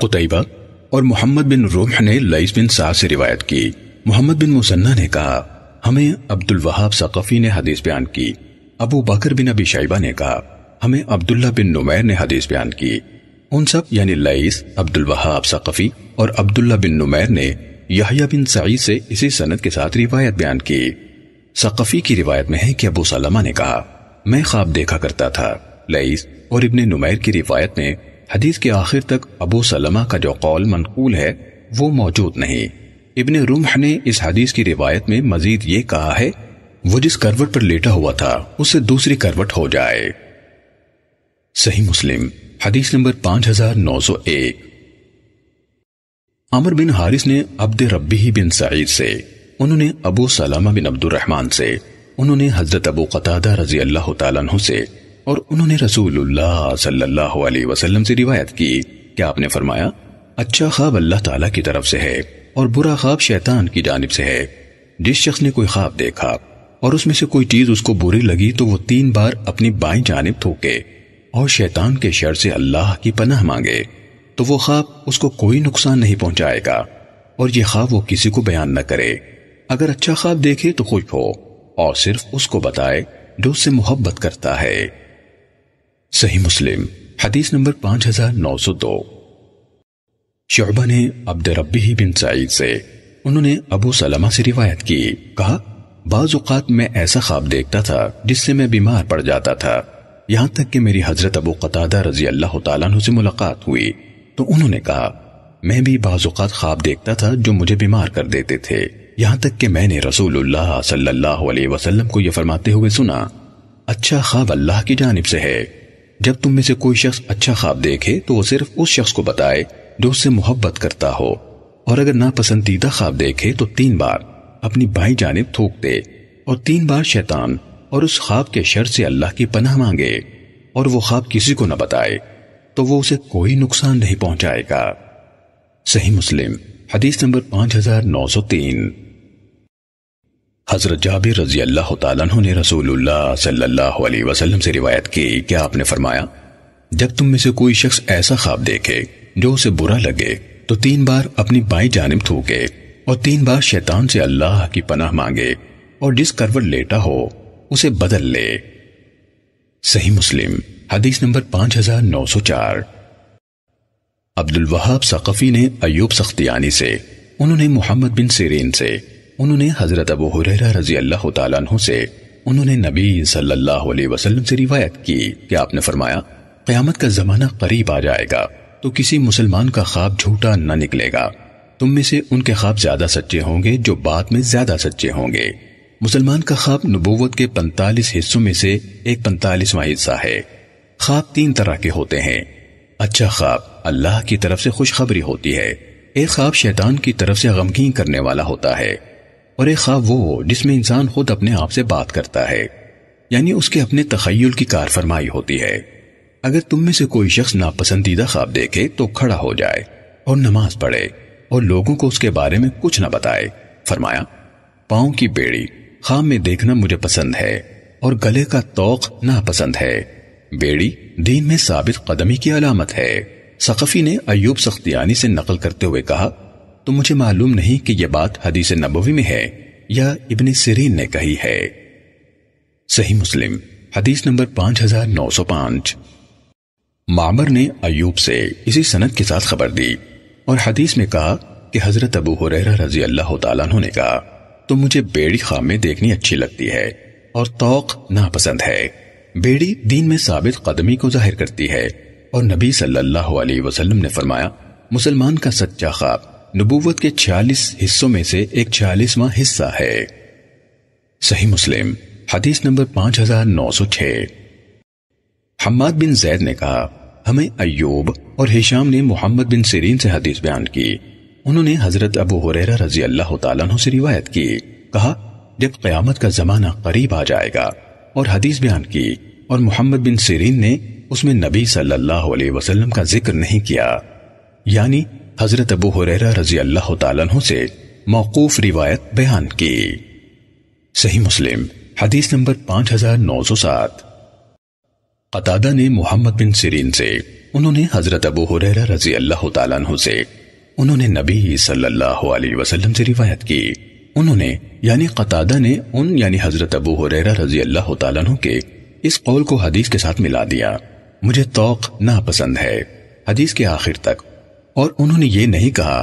कुतैबा और मोहम्मद बिन रूह ने लईस बिन साह से रिवायत की मोहम्मद बिन मुसन्ना ने कहा हमें अब्दुल वहाब सकफी ने हदीस बयान की अबू बकर बिन अबी शाइबा ने कहा हमें अब्दुल्ला बिन नुमैर ने हदीस बयान की उन सब यानी लईस अब्दुल वहाब सकफी और अब्दुल्ला बिन नुमैर ने यहिया बिन सईद से इसी सनद के साथ रिवायत बयान की सकफी की रिवायत में है कि अबू सलमा ने कहा मैं ख्वाब देखा करता था लईस और इब्ने नुमैर की रिवायत में हदीस के आखिर तक अबू सलमा का जो कौल मनकूल है वो मौजूद नहीं इब्ने रुमह ने इस हदीस की रिवायत में मजीद ये कहा है वो जिस करवट पर लेटा हुआ था उससे दूसरी करवट हो जाए सही मुस्लिम हदीस नंबर 5901 अमर बिन हारिस ने अब्द रब्बी बिन सईद से उन्होंने अबू सलामा बिन अब्दुलरहमान से उन्होंने हजरत अबू कतादा रजी अल्लाह तु से और उन्होंने रसूलुल्लाह सल्लल्लाहु अलैहि वसल्लम से रिवायत की क्या आपने फरमाया अच्छा ख्वाब अल्लाह ताला की तरफ से है और बुरा ख्वाब शैतान की जानब से है जिस शख्स ने कोई ख्वाब देखा और उसमें से कोई चीज उसको बुरी लगी तो वो तीन बार अपनी बाई जानब थोके और शैतान के शर से अल्लाह की पनाह मांगे तो वो ख्वाब उसको कोई नुकसान नहीं पहुंचाएगा और ये ख्वाब वो किसी को बयान न करे अगर अच्छा ख्वाब देखे तो खुश हो और सिर्फ उसको बताए जो उससे मोहब्बत करता है सही मुस्लिम हदीस नंबर 5902 शोबा ने अब्द रबी बिन सईद से उन्होंने अबू सलमा से रिवायत की कहा बाज़ात मैं ऐसा ख्वाब देखता था जिससे मैं बीमार पड़ जाता था यहाँ तक कि मेरी हजरत अबू कतादा रजी अल्लाह तु से मुलाकात हुई तो उन्होंने कहा मैं भी बाज़ात ख्वाब देखता था जो मुझे बीमार कर देते थे यहाँ तक कि मैंने रसूलुल्लाह सल्लल्लाहु अलैहि वसल्लम को यह फरमाते हुए सुना अच्छा ख्वाब अल्लाह की जानब से है जब तुम में से कोई शख्स अच्छा ख्वाब देखे तो वो सिर्फ उस शख्स को बताए जो उससे मोहब्बत करता हो और अगर नापसंदीदा ख्वाब देखे तो तीन बार अपनी भाई जानब थोक दे और तीन बार शैतान और उस ख्वाब के शर से अल्लाह की पनाह मांगे और वो ख्वाब किसी को न बताए तो वो उसे कोई नुकसान नहीं पहुंचाएगा सही मुस्लिम हदीस नंबर पांच हजार नौ सौ तीन हज़रत जाबिर रजी अल्लाह तु ने रसूलुल्लाह सल्लल्लाहु अलैहि वसल्लम से रिवायत की कि आपने फरमाया जब तुम में से कोई शख्स ऐसा ख्वाब देखे जो उसे बुरा लगे तो तीन बार अपनी बाई जानब थूके और तीन बार शैतान से अल्लाह की पनाह मांगे और जिस करवट लेटा हो उसे बदल ले सही मुस्लिम हदीस नंबर 5904 अब्दुल वहाब सकफी ने अयूब सख्तियानी से उन्होंने मोहम्मद बिन सिरीन से उन्होंने हजरत अबू हुरैरा रजी अल्लाह तु से उन्होंने नबी सल्लल्लाहु अलैहि वसल्लम से रिवायत की कि आपने फरमाया क़यामत का ज़माना करीब आ जाएगा तो किसी मुसलमान का ख्वाब झूठा न निकलेगा तुम में से उनके ख्वाब ज्यादा सच्चे होंगे जो बाद में ज्यादा सच्चे होंगे मुसलमान का ख्वाब नबूवत के 45 हिस्सों में से एक पैंतालीसवा हिस्सा है ख्वाब तीन तरह के होते हैं अच्छा ख्वाब अल्लाह की तरफ से खुशखबरी होती है एक ख्वाब शैतान की तरफ से गमगीन करने वाला होता है और एक ख्वाब वो जिसमें इंसान खुद अपने आप से बात करता है यानी उसके अपने तखयल की कार फरमाई होती है अगर तुम में से कोई शख्स नापसंदीदा ख्वाब देखे तो खड़ा हो जाए और नमाज पढ़े और लोगों को उसके बारे में कुछ ना बताए फरमाया पाओ की बेड़ी ख्वाब में देखना मुझे पसंद है और गले का तोक नापसंद है बेड़ी दीन में साबित कदमी की अलामत है सकफी ने अयूब सख्तियानी से नकल करते हुए कहा तो मुझे मालूम नहीं कि यह बात हदीस नबवी में है या इबन सिरीन ने कही है सही मुस्लिम हदीस नंबर 5905 मामर ने अयूब से इसी सनद के साथ खबर दी और हदीस में कहा कि हजरत अबू हुरैरा रजी अल्लाह तु ने कहा तो मुझे बेड़ी खामे देखनी अच्छी लगती है और तौक नापसंद है बेड़ी दीन में साबित कदमी को जाहिर करती है और नबी सल्लल्लाहु अलैहि वसल्लम ने फरमाया मुसलमान का सच्चा ख्वाब नबूवत के 40 हिस्सों में से एक छियालीसवां हिस्सा है सही मुस्लिम हदीस नंबर 5906 हम्माद बिन जैद ने कहा हमें अयूब और हिशाम ने मोहम्मद बिन सिरीन से हदीस बयान की उन्होंने हजरत अबू हुरैरा रजी अल्लाह तु से रिवायत की कहा जब क़यामत का जमाना करीब आ जाएगा और हदीस बयान की और मोहम्मद बिन सिरीन ने उसमें नबी सल्लल्लाहु अलैहि वसल्लम का जिक्र नहीं किया यानी हजरत अबू हुरैरा रजी अल्लाह तु से मौकूफ रिवायत बयान की सही मुस्लिम हदीस नंबर 5907 कतादा ने मोहम्मद बिन सिरीन से उन्होंने हजरत अबू हुरैरा रजी अल्लाह तु से उन्होंने नबी सल्लल्लाहु अलैहि वसल्लम से रिवायत की उन्होंने यानी कतादा ने उन यानी हजरत अबू हुरैरा रजी अल्लाह तु के इस कौल को हदीस के साथ मिला दिया मुझे तोक पसंद है हदीस के आखिर तक और उन्होंने ये नहीं कहा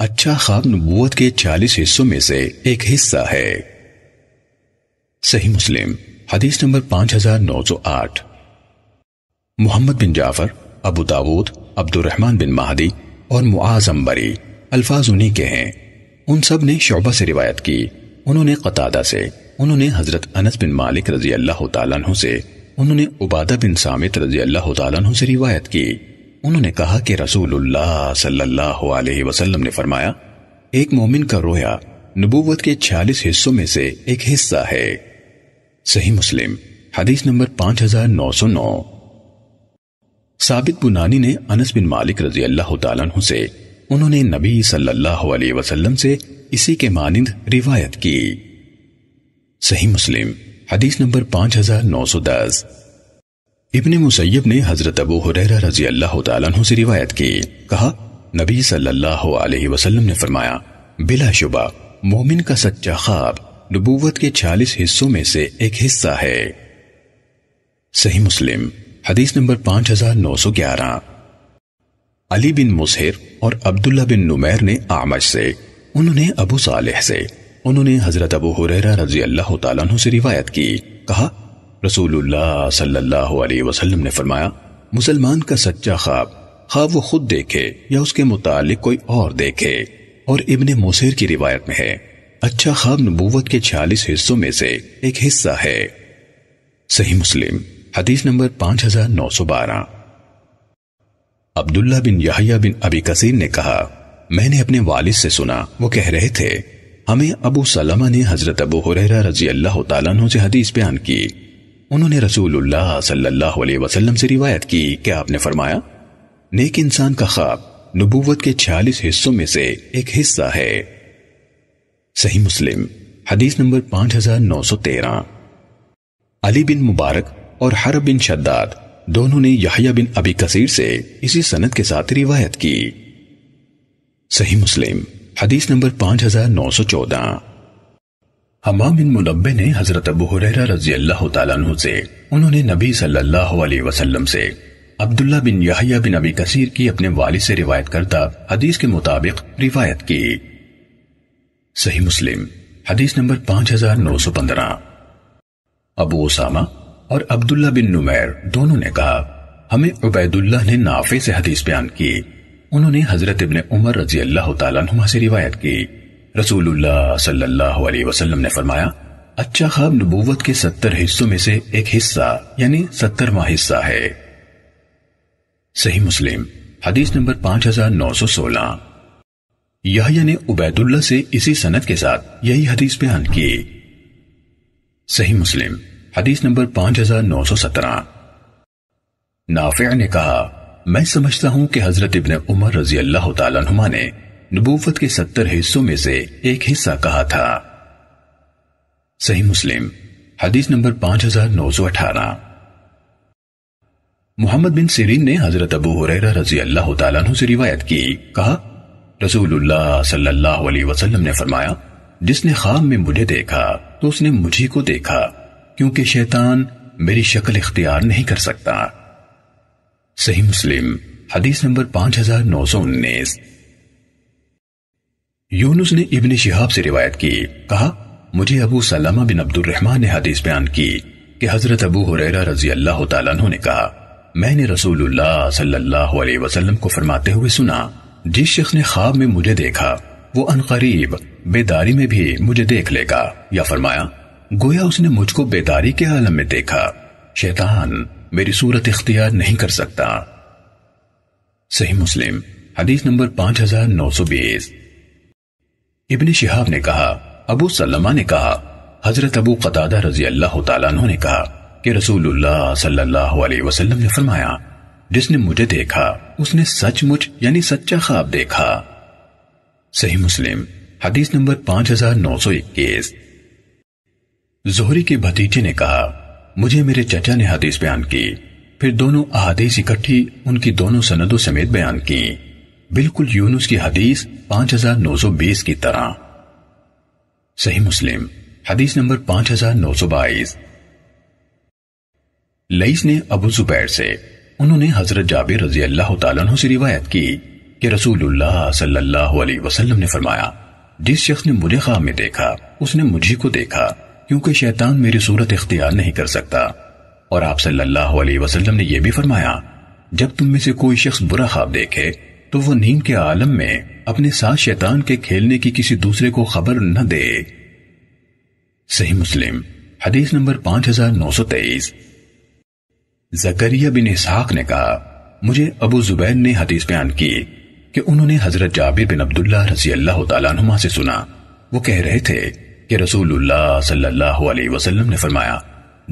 अच्छा ख्वाब नबूत के चालीस हिस्सों में से एक हिस्सा है सही मुस्लिम हदीस नंबर पांच हजार नौ सौ आठ मोहम्मद बिन जाफर अबू दाऊद अब्दुलरहमान बिन महदी और मुआज अंबरी अल्फाज उन्हीं के हैं उन सब ने शोबा से रिवायत की उन्होंने कतादा से उन्होंने हजरत अनस बिन मालिक रजी अल्लाह तु से उन्होंने उबादा बिन सामित रजी अल्लाह तु से रिवायत की उन्होंने कहा कि रसूलुल्लाह सल्लल्लाहु अलैहि वसल्लम ने फरमाया एक मोमिन का रोया नबूवत के छियालीस हिस्सों में से एक हिस्सा है सही मुस्लिम हदीस नंबर पांच हजार नौ सौ नौ साबित बुनानी ने अनस बिन मालिक रजी अल्लाह तु से उन्होंने नबी सल्लल्लाहु अलैहि वसल्लम से इसी के मानिंद रिवायत की सही मुस्लिम हदीस नंबर पांच हजार नौ सौ दस इब्न मुसैब ने हजरत अबू हुरैरा रजी अल्लाह तु से रिवायत की कहा नबी सल्लल्लाहु अलैहि वसल्लम ने फरमाया बिलाशुबा मोमिन का सच्चा ख्वाब नबूवत के 40 हिस्सों में से एक हिस्सा है सही मुस्लिम हदीस नंबर 5911 अली बिन मुसहिर और अब्दुल्ला बिन नुमैर ने आमज से उन्होंने अबू सालेह से उन्होंने हजरत अबू हुरैरा रजी अल्लाह तु से रिवायत की कहा रसूलुल्लाह सल्लल्लाहु अलैहि वसल्लम ने फरमाया मुसलमान का सच्चा ख्वाब ख्वाब वो खुद देखे या उसके मुतालिक कोई और देखे और इबन मोसेर की रिवायत में है अच्छा ख्वाब नबूवत के छियालीस हिस्सों में से एक हिस्सा है सही मुस्लिम हदीस नंबर पांच हजार नौ सौ बारह अब्दुल्ला बिन याहिया बिन अबी कसीर ने कहा मैंने अपने वालिद से सुना वो कह रहे थे हमें अबू सलमा ने हजरत अबू हुरैरा रजी अल्लाह तला से हदीस बयान की उन्होंने रसूलुल्लाह सल्लल्लाहु अलैहि वसल्लम से रिवायत की कि आपने फरमाया नेक इंसान का ख्वाब नबूवत के छियालीस हिस्सों में से एक हिस्सा है सही मुस्लिम हदीस नंबर 5913 अली बिन मुबारक और हर बिन शद्दाद दोनों ने यहिया बिन अबी कसीर से इसी सनत के साथ रिवायत की सही मुस्लिम हदीस नंबर पांच हजार नौ सौ चौदह हमाम बिन मुनब्बे ने हजरत अबू हुरैरा रजी अल्लाह तु से उन्होंने नबी सल्लल्लाहु अलैहि वसल्लम से अब्दुल्लाह बिन यहया बिन अबी कसीर की अपने वाली से रिवायत करता हदीस के मुताबिक रिवायत की सही मुस्लिम हदीस नंबर 5915 अबू उसामा और अब्दुल्लाह बिन नुमैर दोनों ने कहा हमें उबैदुल्लाह ने नाफे से हदीस बयान की उन्होंने हजरत इब्ने उमर रजी अल्लाह तुमा से रिवायत की रसूलुल्लाह सल्लल्लाहु अलैहि वसल्लम ने फरमाया अच्छा ख्वाब नबूवत के सत्तर हिस्सों में से एक हिस्सा यानी सत्तरवा हिस्सा है सही मुस्लिम हदीस नंबर पांच हजार नौ सौ सोलह यह ने उबैदुल्ला से इसी सनत के साथ यही हदीस बयान की सही मुस्लिम हदीस नंबर पांच हजार नौ सौ सत्रह नाफिया ने कहा मैं समझता हूं कि हजरत इबन उमर रजी अल्लाह तुमा ने नबूवत के सत्तर हिस्सों में से एक हिस्सा कहा था सही मुस्लिम हदीस नंबर पांच हजार नौ सौ अठारह मोहम्मद बिन सिरीन ने हजरत अबू हुरैरा रजी अल्लाह तु से रिवायत की कहा रसूलुल्लाह सल्लल्लाहु अलैहि वसल्लम ने फरमाया जिसने ख्वाब में मुझे देखा तो उसने मुझे को देखा क्योंकि शैतान मेरी शक्ल इख्तियार नहीं कर सकता सही मुस्लिम हदीस नंबर पांच हजार नौ सौ उन्नीस यूनुस ने इब्न शिहाब से रिवायत की कहा मुझे अबू सलामा बिन अब्दुल रहमान ने हदीस बयान की कि हजरत अबू हुरैरा रजी अल्लाह तु ने कहा मैंने रसूलुल्लाह सल्लल्लाहु अलैहि वसल्लम को फरमाते हुए सुना जिस शख्स ने ख्वाब में मुझे देखा वो अनकरीब बेदारी में भी मुझे देख लेगा या फरमाया गोया उसने मुझको बेदारी के आलम में देखा शैतान मेरी सूरत इख्तियार नहीं कर सकता सही मुस्लिम हदीस नंबर पांच हजार नौ सौ बीस इब्ने शिहाब ने कहा अबू सलमा ने कहा हजरत अबू कतादा रजी अल्लाह तु ने कहा कि रसूलुल्लाह सल्लल्लाहु अलैहि वसल्लम ने फरमाया जिसने मुझे देखा उसने सचमुच यानी सच्चा ख्वाब देखा सही मुस्लिम हदीस नंबर 5921 जोहरी के भतीजे ने कहा मुझे मेरे चचा ने हदीस बयान की फिर दोनों अहादीस इकट्ठी उनकी दोनों सनदों समेत बयान की बिल्कुल यूनुस की हदीस 5920 की तरह सही मुस्लिम हदीस नंबर 5922 लईस ने अबू जुबैर से उन्होंने हजरत जाबिर रजी अल्लाह तआला से रिवायत की कि रसूलुल्लाह सल्लल्लाहु अलैहि वसल्लम ने फरमाया जिस शख्स ने मुझे ख्वाब में देखा उसने मुझे को देखा क्योंकि शैतान मेरी सूरत इख्तियार नहीं कर सकता और आप सल्लल्लाहु अलैहि वसल्लम ने यह भी फरमाया जब तुम में से कोई शख्स बुरा ख्वाब देखे तो वो नींद के आलम में अपने साथ शैतान के खेलने की किसी दूसरे को खबर न दे सही मुस्लिम हदीस नंबर पांच हजार नौ सौ तेईस जकरिया बिन इसहाक ने कहा मुझे अबू जुबैर ने हदीस बयान की कि उन्होंने हजरत जाबिर बिन अब्दुल्ला रजी अल्लाह तुमा से सुना वो कह रहे थे कि रसूलुल्लाह सल्लल्लाहु अलैहि वसल्लम ने फरमाया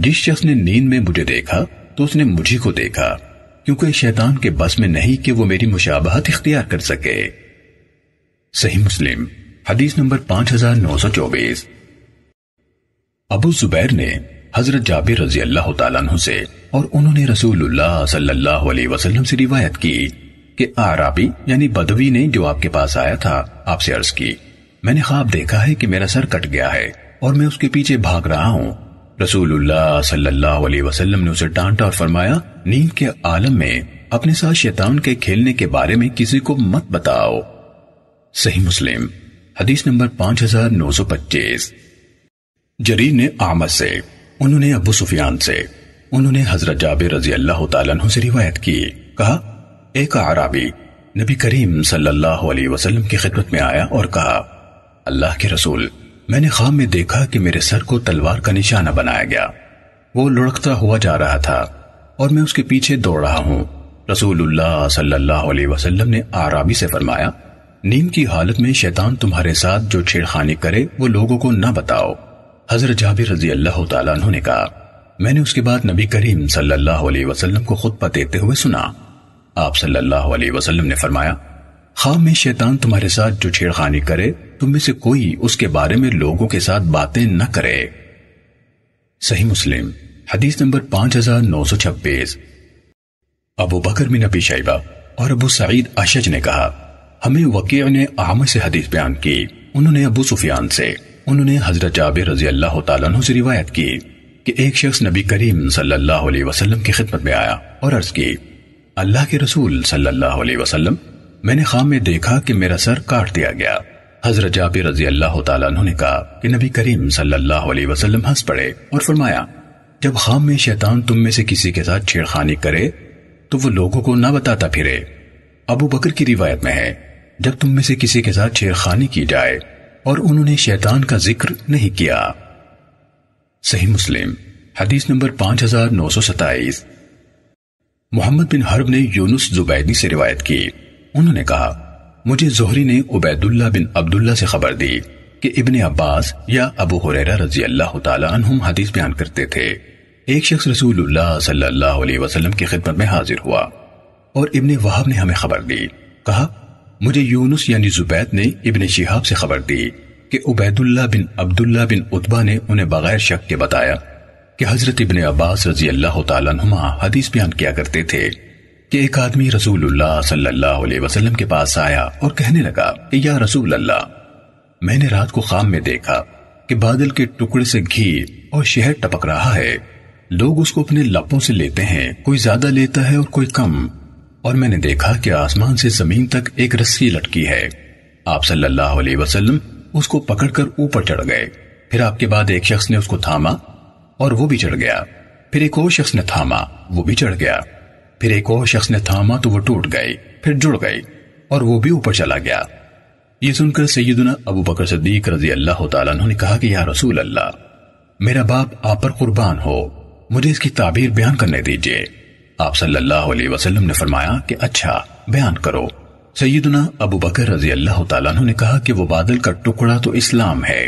जिस शख्स ने नींद में मुझे देखा तो उसने मुझे को देखा क्योंकि शैतान के बस में नहीं कि वो मेरी मुशाबहत इख्तियार कर सके सही मुस्लिम हदीस नंबर 5924 अबू जुबैर ने हजरत जाबिर रजी अल्लाह तु से और उन्होंने रसूलुल्लाह सल्लल्लाहु अलैहि वसल्लम से रिवायत की कि आराबी यानी बदवी ने जो आपके पास आया था आपसे अर्ज की मैंने ख्वाब देखा है कि मेरा सर कट गया है और मैं उसके पीछे भाग रहा हूं रसूलुल्लाह सल्लल्लाहु अलैहि वसल्लम ने उसे डांटा और फरमाया नींद के आलम में अपने साथ शैतान के खेलने के बारे में किसी को मत बताओ सही मुस्लिम हदीस नंबर पांच हजार नौ सौ पच्चीस जरीर ने आमद से उन्होंने अबू सुफियान से उन्होंने हजरत जाबिर रजी अल्लाह तआला से रिवायत की कहा एक आराबी नबी करीम सल्लल्लाहु अलैहि वसल्लम की खिदमत में आया और कहा अल्लाह के रसूल मैंने खाम में देखा कि मेरे सर को तलवार का निशाना बनाया गया वो लुढ़कता हुआ जा रहा था और मैं उसके पीछे दौड़ रहा हूँ रसूलुल्लाह सल्लाम वसल्लम ने आराबी से फरमाया नीम की हालत में शैतान तुम्हारे साथ जो छेड़खानी करे वो लोगों को ना बताओ हजरत जाबिर रजी अल्लाह तु ने कहा मैंने उसके बाद नबी करीम सल्लल्लाहु अलैहि वसल्लम को खुतबा देते हुए सुना आप सल्लल्लाहु अलैहि वसल्लम ने फरमाया खाम हाँ, में शैतान तुम्हारे साथ जो छेड़खानी करे तुम में से कोई उसके बारे में लोगों के साथ बातें न करे सही मुस्लिम हदीस नंबर पांच हजार नौ सौ छब्बीस अबू बकर में नबी शाइबा और अबू सईद अशज ने कहा हमें वकी ने आम से हदीस बयान की उन्होंने अबू सुफियान से उन्होंने हजरत जाबिर रजी अल्लाह तु से रिवायत की कि एक शख्स नबी करीम सल्लल्लाहु अलैहि वसल्लम की खिदमत में आया और अर्ज की अल्लाह के रसूल सल्लल्लाहु अलैहि वसल्लम मैंने खाम में देखा कि मेरा सर काट दिया गया हजरत जाबिर रजी अल्लाह तु ने कहा कि नबी करीम सल्लल्लाहु अलैहि वसल्लम हंस पड़े और फरमाया जब खाम में शैतान तुम में से किसी के साथ छेड़खानी करे तो वो लोगों को ना बताता फिरे अबू बकर की रिवायत में है जब तुम में से किसी के साथ छेड़खानी की जाए और उन्होंने शैतान का जिक्र नहीं किया सही मुस्लिम हदीस नंबर पांच हजार नौ सौ सताइस मोहम्मद बिन हर्ब ने यूनुस जुबैदी से रिवायत की उन्होंने कहा मुझे जोहरी ने उबैदुल्ला बिन अब्दुल्ला से खबर दी कि इब्ने अब्बास या अबू हुरैरा रजी अल्लाह तुम हदीस बयान करते थे एक शख्स रसूलुल्लाह सल्लल्लाहु अलैहि वसल्लम की खिदमत में हाजिर हुआ और इब्ने वहाब ने हमें खबर दी कहा मुझे यूनुस यानी जुबैद ने इब्ने शिहाब से खबर दी कि उबैदुल्ला बिन अब्दुल्ला बिन उतबा ने उन्हें बगैर शक के बताया कि हजरत इब्ने अब्बास रजी अल्लाह तुम हदीस बयान किया करते थे कि एक आदमी रसूलुल्लाह सल्लल्लाहु अलैहि वसल्लम के पास आया और कहने लगा कि या रसूल अल्लाह मैंने रात को खाम में देखा कि बादल के टुकड़े से घी और शहर टपक रहा है लोग उसको अपने लपों से लेते हैं कोई ज्यादा लेता है और कोई कम और मैंने देखा कि आसमान से जमीन तक एक रस्सी लटकी है आप सल्लल्लाहु अलैहि वसल्लम उसको पकड़कर ऊपर चढ़ गए फिर आपके बाद एक शख्स ने उसको थामा और वो भी चढ़ गया फिर एक और शख्स ने थामा वो भी चढ़ गया फिर एक और शख्स ने थामा तो वो टूट गई फिर जुड़ गई और वो भी ऊपर चला गया ये सुनकर सैदना अबू बकर सदीक रजी अल्लाह ने कहा कि या रसूल अल्लाह मेरा बाप आप पर कुर्बान हो मुझे इसकी ताबीर बयान करने दीजिए आप सल्लल्लाहु अलैहि वसल्लम ने फरमाया कि अच्छा बयान करो सैदना अबू बकर रजी अल्लाह ने कहा कि वो बादल का टुकड़ा तो इस्लाम है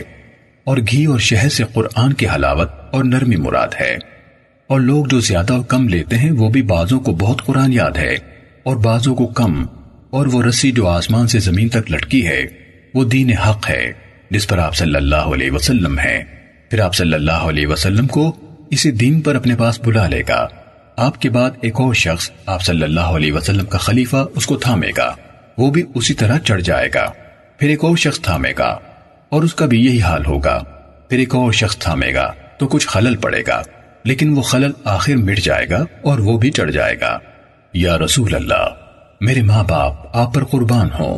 और घी और शहद से कुरान की हलावत और नरमी मुराद है और लोग जो ज्यादा और कम लेते हैं वो भी बाजों को बहुत कुरान याद है और बाजों को कम और वो रस्सी जो आसमान से जमीन तक लटकी है वो दीन हक है जिस पर आप सल्लल्लाहु अलैहि वसल्लम है फिर आप सल्लल्लाहु अलैहि वसल्लम को इसी दीन पर अपने पास बुला लेगा आपके बाद एक और शख्स आप सल्लल्लाहु अलैहि वसल्लम का खलीफा उसको थामेगा वो भी उसी तरह चढ़ जाएगा फिर एक और शख्स थामेगा और उसका भी यही हाल होगा फिर एक और शख्स थामेगा तो कुछ खलल पड़ेगा लेकिन वो खलल आखिर मिट जाएगा और वो भी चढ़ जाएगा या रसूल अल्लाह मेरे माँ बाप आप पर कुर्बान हो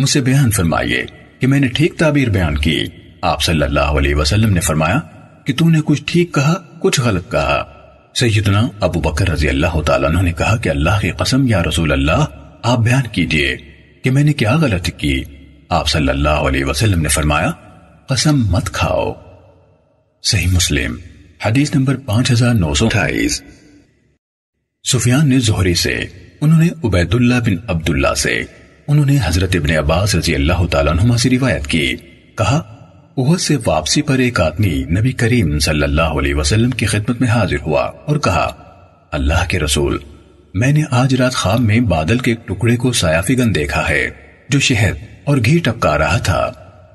मुझसे बयान फरमाइए कि मैंने ठीक ताबीर बयान की आप सल्लल्लाहु अलैहि वसल्लम ने फरमाया कि तूने कुछ ठीक कहा कुछ गलत कहा सैदना अबू बकर रजी अल्लाह तु ने कहा कि अल्लाह की कसम या रसूल अल्लाह आप बयान कीजिए कि मैंने क्या गलत की आप सल्लल्लाहु अलैहि वसल्लम ने फरमाया कसम मत खाओ सही मुस्लिम हदीस नंबर पांच हजार नौ सौ अठाईस सुफियान ने जोहरी से उन्होंने उबैदुल्ला बिन अब्दुल्ला से उन्होंने हजरत इबन अब्बास रजी अल्लाह तुमा से रिवायत की कहा उहद से वापसी पर एक आदमी नबी करीम सल्लल्लाहु अलैहि वसल्लम की खिदमत में हाजिर हुआ और कहा अल्लाह के रसूल मैंने आज रात खाब में बादल के एक टुकड़े को सायाफिगन देखा है जो शहद और घी टपका रहा था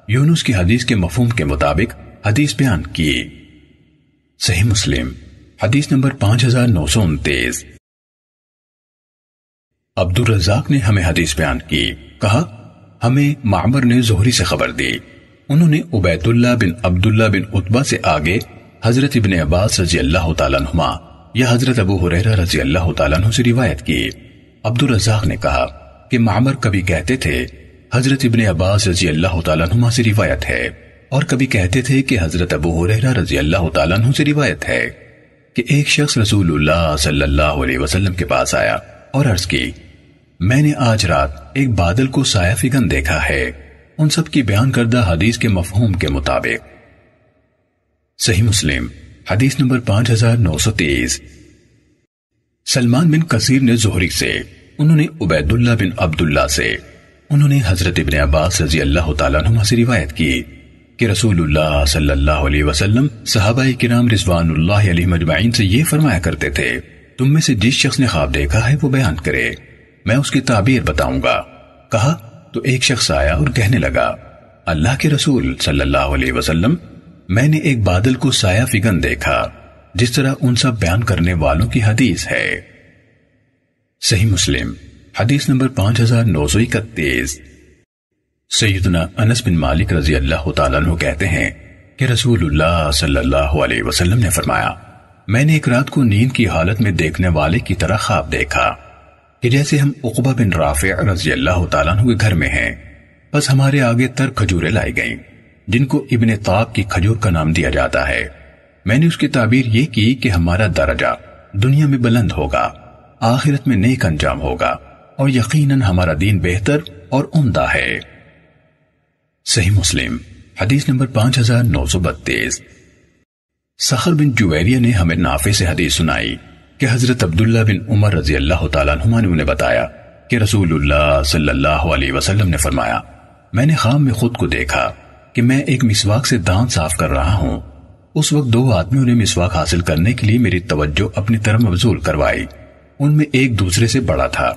यूनुस की हदीस के मफहम के मुताबिक हदीस बयान की सही मुस्लिम हदीस नंबर पांच हजार नौ सौ उनतीस अब्दुल रजाक ने हमें हदीस बयान की कहा हमें मामर ने जोहरी से खबर दी उन्होंने उबैदुल्ला बिन अब्दुल्ला बिन उत्बा से आगे हजरत इबन अब्बास रजी अल्लाह तुमा या हजरत अबू हुरैरा रजी अल्लाह तु से रिवायत की अब्दुल रजाक ने कहा कि मामर कभी कहते थे हजरत इबन अब्बास रजी अल्लाह तुमा से रिवायत है और कभी कहते थे कि हजरत अबू हुरैरा रजी अल्लाह तु से रिवायत है कि एक शख्स रसूलुल्लाह सल्लल्लाहु अलैहि वसल्लम के पास आया और अर्ज की मैंने आज रात एक बादल को साया फिगन देखा है उन सब की बयान करदा हदीस के मफहूम के मुताबिक सही मुस्लिम हदीस नंबर 5930 सलमान बिन कसीर ने जोहरी से उन्होंने उबैदुल्ला बिन अब्दुल्ला से उन्होंने हजरत इबन अब्बास रजी अल्लाह तुमा से रिवायत की कि रसूलुल्लाह सल्लल्लाहु अलैहि वसल्लम सहाबा किराम रिजवानुल्लाह अलैहि मजमाइन से ये फरमाया करते थे तुम में से जिस शख्स ने ख्वाब देखा है वो बयान करे मैं उसकी ताबीर बताऊंगा कहा तो एक शख्स आया और कहने लगा अल्लाह के रसूल सल्लल्लाहु अलैहि वसल्लम मैंने एक बादल को साया फिगन देखा जिस तरह उन सब बयान करने वालों की हदीस है सही मुस्लिम हदीस नंबर पांच हजार नौ सौ इकतीस सैदना अनस बिन मालिक रजी अल्लाह तु कहते हैं कि रसूलुल्लाह सल्लल्लाहु अलैहि वसल्लम ने फरमाया मैंने एक रात को नींद की हालत में देखने वाले की तरह ख्वाब देखा कि जैसे हम उकबा बिन राफे रजी अल्लाह तु के घर में हैं बस हमारे आगे तर खजूरें लाई गईं जिनको इबन ताब की खजूर का नाम दिया जाता है मैंने उसकी ताबीर ये की कि हमारा दर्जा दुनिया में बुलंद होगा आखिरत में नेक अंजाम होगा और यकीनन हमारा दीन बेहतर और उमदा है सही मुस्लिम हदीस नंबर पांच हजार नौ सौ बत्तीस सखर बिन जुवेरिया ने हमें नाफे से हदीस सुनाई कि हजरत अब्दुल्ला बिन उमर रजी अल्लाह तुमा ने उन्हें बताया कि रसूलुल्लाह सल्लल्लाहु अलैहि वसल्लम ने फरमाया मैंने खाम में खुद को देखा कि मैं एक मिसवाक से दांत साफ कर रहा हूं उस वक्त दो आदमियों ने मिसवाक हासिल करने के लिए मेरी तवज्जो अपनी तरफ मबजूल करवाई उनमें एक दूसरे से बड़ा था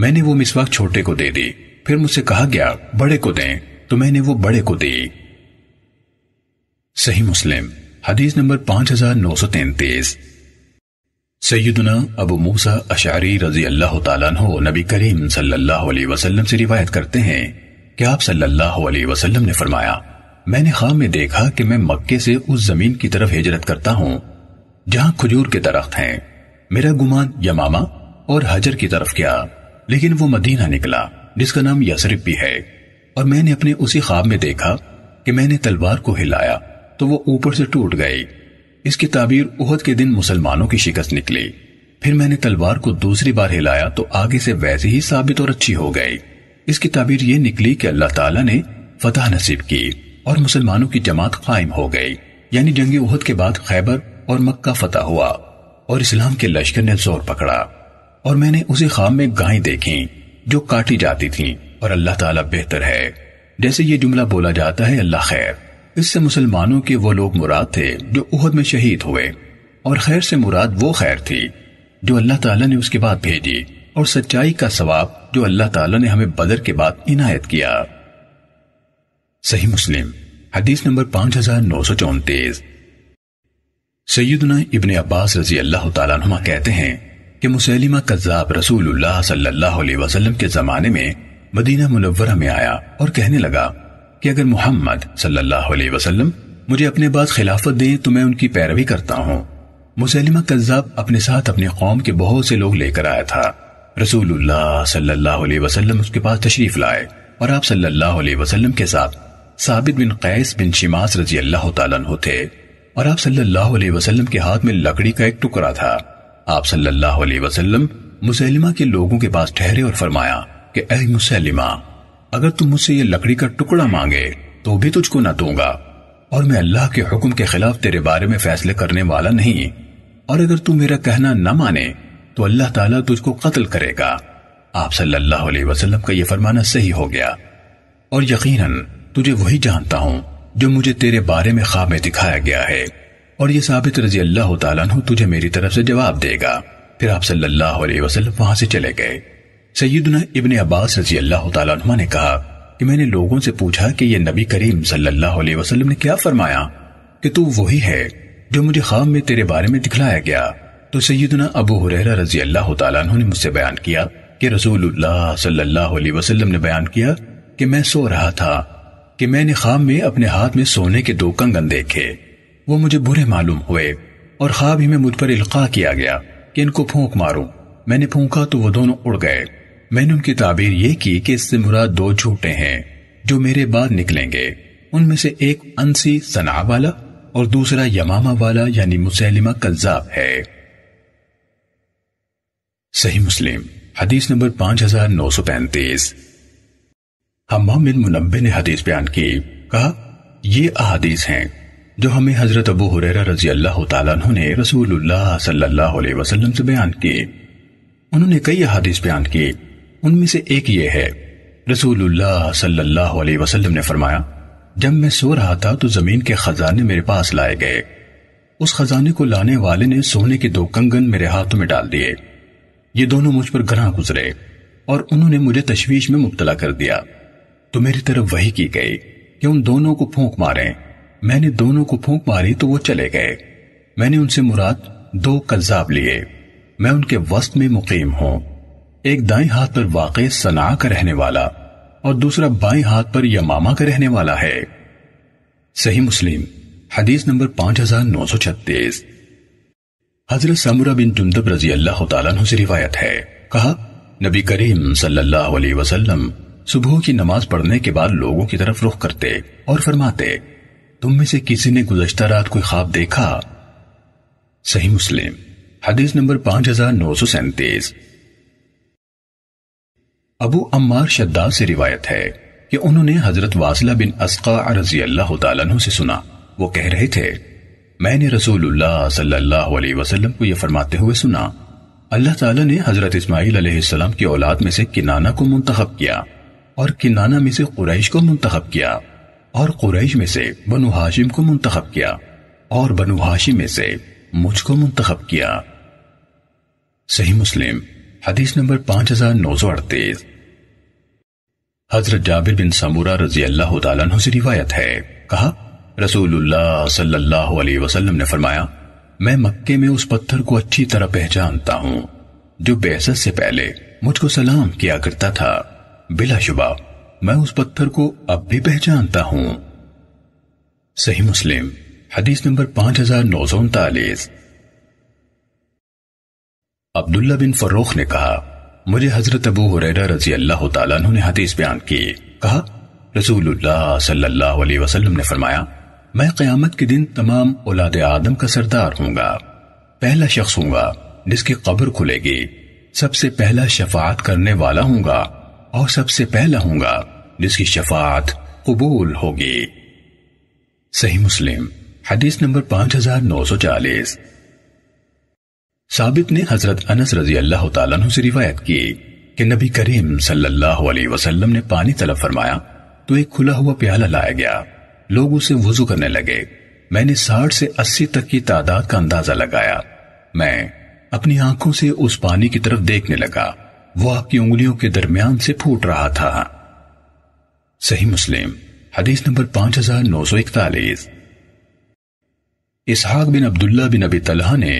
मैंने वो मिसवाक छोटे को दे दी फिर मुझसे कहा गया बड़े को दें तो मैंने वो बड़े को दी सही मुस्लिम हदीस नंबर पांच हजार नौ सौ तैतीस सैदना अबू मूसा अशारी रजी अल्लाह तु नबी करीम सल्लल्लाहु अलैहि वसल्लम से रिवायत करते हैं कि आप सल्लल्लाहु अलैहि वसल्लम ने फरमाया मैंने खाम में देखा कि मैं मक्के से उस जमीन की तरफ हिजरत करता हूं जहां खजूर के दरख्त हैं मेरा गुमान यमामा और हजर की तरफ गया लेकिन वो मदीना निकला जिसका नाम यसरिफ भी है और मैंने अपने उसी ख्वाब में देखा कि मैंने तलवार को हिलाया तो वो ऊपर से टूट गई इसकी ताबीर उहद के दिन मुसलमानों की शिकस्त निकली फिर मैंने तलवार को दूसरी बार हिलाया तो आगे से वैसे ही साबित और अच्छी हो गई इसकी ताबीर ये निकली कि अल्लाह ताला ने फतह नसीब की और मुसलमानों की जमात कायम हो गई यानी जंग उहद के बाद खैबर और मक्का फतह हुआ और इस्लाम के लश्कर ने जोर पकड़ा और मैंने उसी खाम में गायें देखी जो काटी जाती थीं और अल्लाह ताला बेहतर है जैसे ये जुमला बोला जाता है अल्लाह खैर इससे मुसलमानों के वो लोग मुराद थे जो उहद में शहीद हुए और खैर से मुराद वो खैर थी जो अल्लाह ताला ने उसके बाद भेजी और सच्चाई का सवाब जो अल्लाह ताला ने हमें बदर के बाद इनायत किया सही मुस्लिम हदीस नंबर पांच हजार नौ सौ चौतीस सैदना इबन अब्बास रजी अल्लाह तुमा कहते हैं कि मुसैलिमा कज्जाब रसूलुल्लाह सल्लल्लाहु अलैहि वसल्लम के जमाने में मदीना मुनवरा में आया और कहने लगा कि अगर मोहम्मद सल्लल्लाहु अलैहि वसल्लम मुझे अपने बाद खिलाफत दें तो मैं उनकी पैरवी करता हूँ मुसलिमा कज्जाब अपने साथ अपनी कौम के बहुत से लोग लेकर आया था रसूलुल्लाह सल्लल्लाहु अलैहि वसल्लम उसके पास तशरीफ लाए और आप सल्लल्लाहु अलैहि वसल्लम के साथ साबित बिन कैस बिन शिमास रजी अल्लाह तु थे और आप सल्लल्लाहु अलैहि वसल्लम के हाथ में लकड़ी का एक टुकड़ा था आप सल्लल्लाहु अलैहि वसल्लम मुसलिमा के लोगों के पास ठहरे और फरमाया कि अह मुसलिमा अगर तुम मुझसे ये लकड़ी का टुकड़ा मांगे तो भी तुझको ना दूंगा और मैं अल्लाह के हुक्म के खिलाफ तेरे बारे में फैसले करने वाला नहीं और अगर तू मेरा कहना न माने तो अल्लाह ताला तुझको कत्ल करेगा आप सल्लल्लाहु अलैहि वसल्लम का यह फरमाना सही हो गया और यकीनन तुझे वही जानता हूं जो मुझे तेरे बारे में ख्वाब में दिखाया गया है और ये साबित रजी अल्लाह तुझे मेरी तरफ से जवाब देगा फिर आप सल्लल्लाहु अलैहि वसल्लम वहां से चले गए सैदना इबन अब्बास रजी अल्लाह तला ने कहा कि मैंने लोगों से पूछा कि यह नबी करीम सल्लल्लाहु ने क्या फरमाया कि तू वही है जो मुझे ख्वाब में तेरे बारे में दिखलाया गया तो सैदना अबू हुरैरा रजी अल्लाह तला ने मुझसे बयान किया कि रसूलुल्लाह सल्लल्लाहु अलैहि ने बयान किया कि मैं सो रहा था कि मैंने ख्वाब में अपने हाथ में सोने के दो कंगन देखे वो मुझे बुरे मालूम हुए और ख्वाब ही में मुझ पर इल्का किया गया कि इनको फूंक मारूं मैंने फूंका तो वो दोनों उड़ गए मैंने उनकी ताबीर ये की कि इससे मुराद दो झूठे हैं जो मेरे बाद निकलेंगे उनमें से एक अंसी सना वाला और दूसरा यमामा वाला यानी मुसैलिमा कज्जाब है सही मुस्लिम हदीस नंबर पांच हजार नौ सौ पैंतीस हमाम बिन मुनबे ने हदीस बयान की कहा ये अहादीस हैं जो हमें हजरत अबू हुरैरा रजी अल्लाह तु ने रसूलुल्लाह सल्लल्लाहु अलैहि वसल्लम से बयान की उन्होंने कई अहादीस बयान की उनमें से एक ये है रसूलुल्लाह सल्लल्लाहु अलैहि वसल्लम ने फरमाया जब मैं सो रहा था तो जमीन के खजाने मेरे पास लाए गए उस खजाने को लाने वाले ने सोने के दो कंगन मेरे हाथों में डाल दिए ये दोनों मुझ पर ग्रह गुजरे और उन्होंने मुझे तशवीश में मुबतला कर दिया तो मेरी तरफ वही की गई कि उन दोनों को फूक मारे मैंने दोनों को फूक मारी तो वो चले गए मैंने उनसे मुराद दो कज्जाब लिए मैं उनके वस्त में मुकीम हूं एक दाई हाथ पर वाक़ सना का रहने वाला और दूसरा बाई हाथ पर यमामा का रहने वाला है सही मुस्लिम हदीस नंबर पांच हजार नौ सौ छत्तीस हजरत समरा बिन जुंदब रजी अल्लाह तु से रिवायत है कहा नबी करीम सल्लल्लाहु अलैहि वसल्लम सुबह की नमाज पढ़ने के बाद लोगों की तरफ रुख करते और फरमाते तुम में से किसी ने गुजश्ता रात कोई ख्वाब देखा सही मुस्लिम हदीस नंबर पांच हजार नौ सौ सैंतीस अबू अम्मार शद्दा से रिवायत है कि उन्होंने हजरत वासला बिन अस्का रजी अल्लाह तु से सुना वो कह रहे थे मैंने रसूलुल्लाह सल्लल्लाहु अलैहि वसल्लम को यह फरमाते हुए सुना अल्लाह ताला ने हजरत इस्माईल अलैहिस्सलाम की औलाद में से किनाना को मुंतखब किया और किनाना में से कुरैश को मुंतखब किया और कुरैश में से बनु हाशिम को मुंतखब किया और बनु हाशिम में से मुझको मुंतखब किया सही मुस्लिम हदीस नंबर पांच हजार नौ सौ अड़तीस हजरत जाबिर बिन समूरा रजी अल्लाह तु से रिवायत है कहा रसूलुल्लाह सल्लल्लाहु अलैहि वसल्लम ने फरमाया मैं मक्के में उस पत्थर को अच्छी तरह पहचानता हूँ जो बेसत से पहले मुझको सलाम किया करता था बिलाशुबा मैं उस पत्थर को अब भी पहचानता हूँ सही मुस्लिम हदीस नंबर पांच हजार नौ सौ उनतालीस अब्दुल्ला बिन फरोख ने कहा मुझे हजरत अबू हुरैरा रजी अल्लाह तु ने हदीस बयान की कहा रसूलुल्लाह सल्लल्लाहु अलैहि वसल्लम ने फरमाया मैं क़यामत के दिन तमाम औलाद आदम का सरदार हूँगा पहला शख्स हूँगा जिसकी कब्र खुलेगी सबसे पहला शफात करने वाला हूँगा और सबसे पहला हूँगा जिसकी शफात कबूल होगी सही मुस्लिम हदीस नंबर पांच हजार नौ सौ चालीस साबित ने हजरत अनस रजी अल्लाह तु से रिवायत की कि नबी करीम सल्लल्लाहु अलैहि वसल्लम ने पानी तलब फरमाया तो एक खुला हुआ प्याला लाया गया लोग उसे वजू करने लगे मैंने साठ से अस्सी तक की तादाद का अंदाजा लगाया मैं अपनी आंखों से उस पानी की तरफ देखने लगा वो आपकी उंगलियों के दरमियान से फूट रहा था सही मुस्लिम हदीस नंबर पांच हजार नौ सौ इकतालीस इसहाक बिन अब्दुल्ला बिन अबी तलहा ने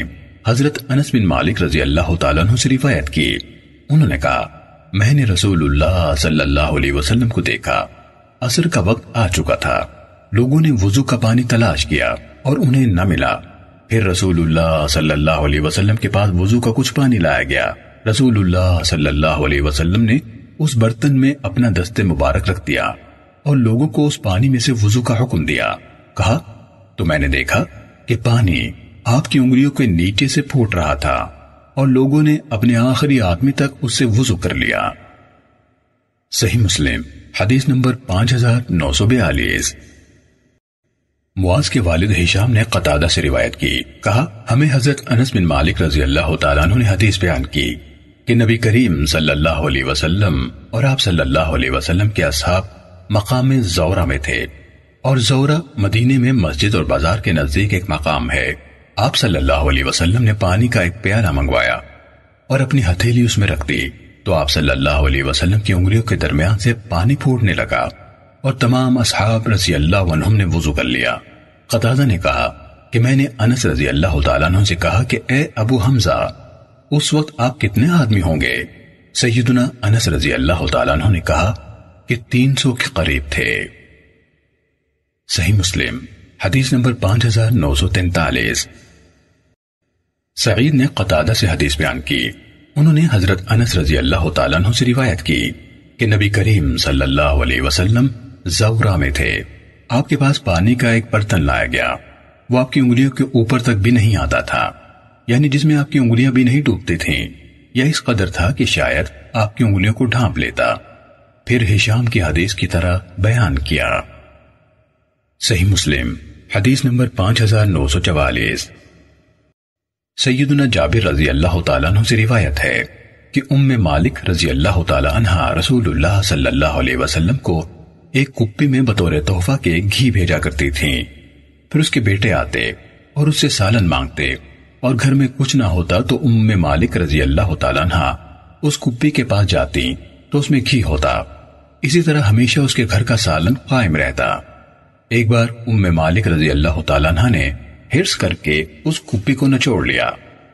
हजरत अनस बिन मालिक रजी अल्लाह तु से रिवायत की उन्होंने कहा मैंने रसूलुल्लाह सल्लल्लाहु अलैहि वसल्लम को देखा असर का वक्त आ चुका था लोगों ने वजू का पानी तलाश किया और उन्हें न मिला फिर रसूलुल्लाह सल्लल्लाहु अलैहि वसल्लम के पास वजू का कुछ पानी लाया गया रसूलुल्लाह सल्लल्लाहु अलैहि वसल्लम ने उस बर्तन में अपना दस्ते मुबारक रख दिया और लोगों को उस पानी में से वजू का हुक्म दिया कहा तो मैंने देखा कि पानी आपकी उंगलियों के नीचे से फूट रहा था और लोगों ने अपने आखिरी आदमी तक उससे वजू कर लिया सही मुस्लिम हदीस नंबर पांच हजार नौ सौ बयालीस मुआज के वालिद हिशाम ने कतादा से रिवायत की कहा हमें हजरत अनस बिन मालिक रजी अल्लाह तु ने हदीस बयान की कि नबी करीम सल्लल्लाहु अलैहि वसल्लम और आप सल्लल्लाहु अलैहि वसल्लम के असहाब मकाम जौरा में थे और जौरा मदीने में मस्जिद और बाजार के नजदीक एक मकाम है आप सल्लल्लाहु अलैहि वसल्लम ने पानी का एक प्याला मंगवाया और अपनी हथेली उसमें रख दी तो आप सल्लल्लाहु अलैहि वसल्लम की उंगलियों के दरमियान से पानी फूटने लगा और तमाम असहाब रजी अल्लाह ने वजू कर लिया कतादा ने कहा कि मैंने अनस रजी अल्लाह तु से कहा कि ए अबू हमजा उस वक्त आप कितने आदमी होंगे सैदुना अनस रजी अल्लाह तु ने कहा कि तीन सौ के करीब थे सही मुस्लिम हदीस नंबर पांच हजार नौ सौ तैंतालीस सईद ने कतादा से हदीस बयान की उन्होंने हजरत अनस रजी अल्लाह तु से रिवायत की कि नबी करीम सल्लल्लाहु अलैहि वसल्लम जवरा में थे आपके पास पानी का एक बर्तन लाया गया वो आपकी उंगलियों के ऊपर तक भी नहीं आता था यानी जिसमें आपकी उंगलियां भी नहीं डूबती थीं यह इस कदर था कि शायद आपकी उंगलियों को ढांप लेता फिर हिशाम की हदीस की तरह बयान किया सही मुस्लिम हदीस नंबर पांच हजार नौ सौ चवालीस सैदना जाबिर रजी अल्लाह तु से रिवायत है कि उम्म मालिक रजी अल्लाह तहा रसूलुल्लाह सल्लल्लाहु अलैहि वसल्लम को एक कुप्पी में बतौर तोहफा के घी भेजा करती थी फिर उसके बेटे आते और उससे सालन मांगते और घर में कुछ ना होता तो उम्म मालिक रजी अल्लाह तहा उस कुप्पी के पास जाती तो उसमें घी होता इसी तरह हमेशा उसके घर का सालन कायम रहता एक बार उम्म मालिक रजी अल्लाह तहा ने हिर्स करके उस कुप्पी को नचोड़ लिया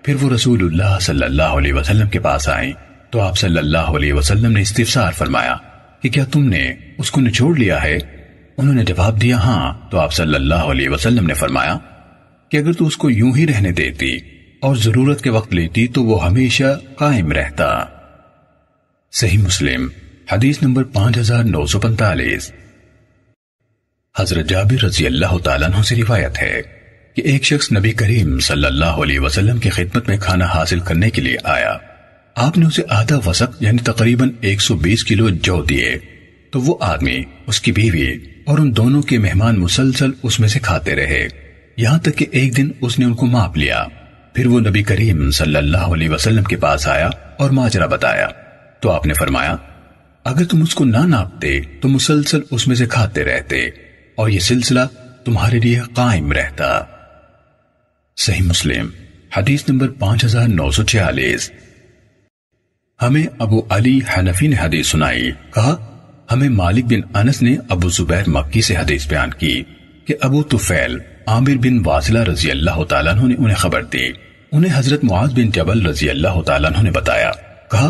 फिर वो रसूलुल्लाह सल्लल्लाहु अलैहि वसल्लम के पास आई तो आप सल्लल्लाहु अलैहि वसल्लम ने इस्तिफसार फरमाया कि क्या तुमने उसको निचोड़ लिया है उन्होंने जवाब दिया हाँ तो आप सल्लल्लाहु अलैहि वसल्लम ने फरमाया कि अगर तू उसको यूं ही रहने देती और जरूरत के वक्त लेती तो वो हमेशा कायम रहता सही मुस्लिम हदीस नंबर पांच हजार नौ सौ पैंतालीस हजरत जाबिर रजी अल्लाह से रिवायत है कि एक शख्स नबी करीम सल्लल्लाहु अलैहि वसल्लम की खिदमत में खाना हासिल करने के लिए आया आपने उसे आधा वसक यानी तकरीबन 120 किलो जौ दिए तो वो आदमी उसकी बीवी और उन दोनों के मेहमान मुसलसल उसमें से खाते रहे यहाँ तक कि एक दिन उसने उनको माप लिया फिर वो नबी करीम सल्लल्लाहु अलैहि वसल्लम के पास आया और माजरा बताया तो आपने फरमाया अगर तुम उसको ना नापते तो मुसलसल उसमें से खाते रहते और ये सिलसिला तुम्हारे लिए कायम रहता सही मुस्लिम हदीस नंबर पांच हजार नौ सौ छियालीस हमें अबू अली हनफी ने हदीस सुनाई कहा हमें मालिक बिन अनस ने अबू जुबैर मक्की से हदीस बयान की कि अबू तुफैल आमिर बिन वाजिला रजी अल्लाह ने उन्हें खबर दी उन्हें हजरत मुआज बिन जबल रजी अल्लाह ने बताया कहा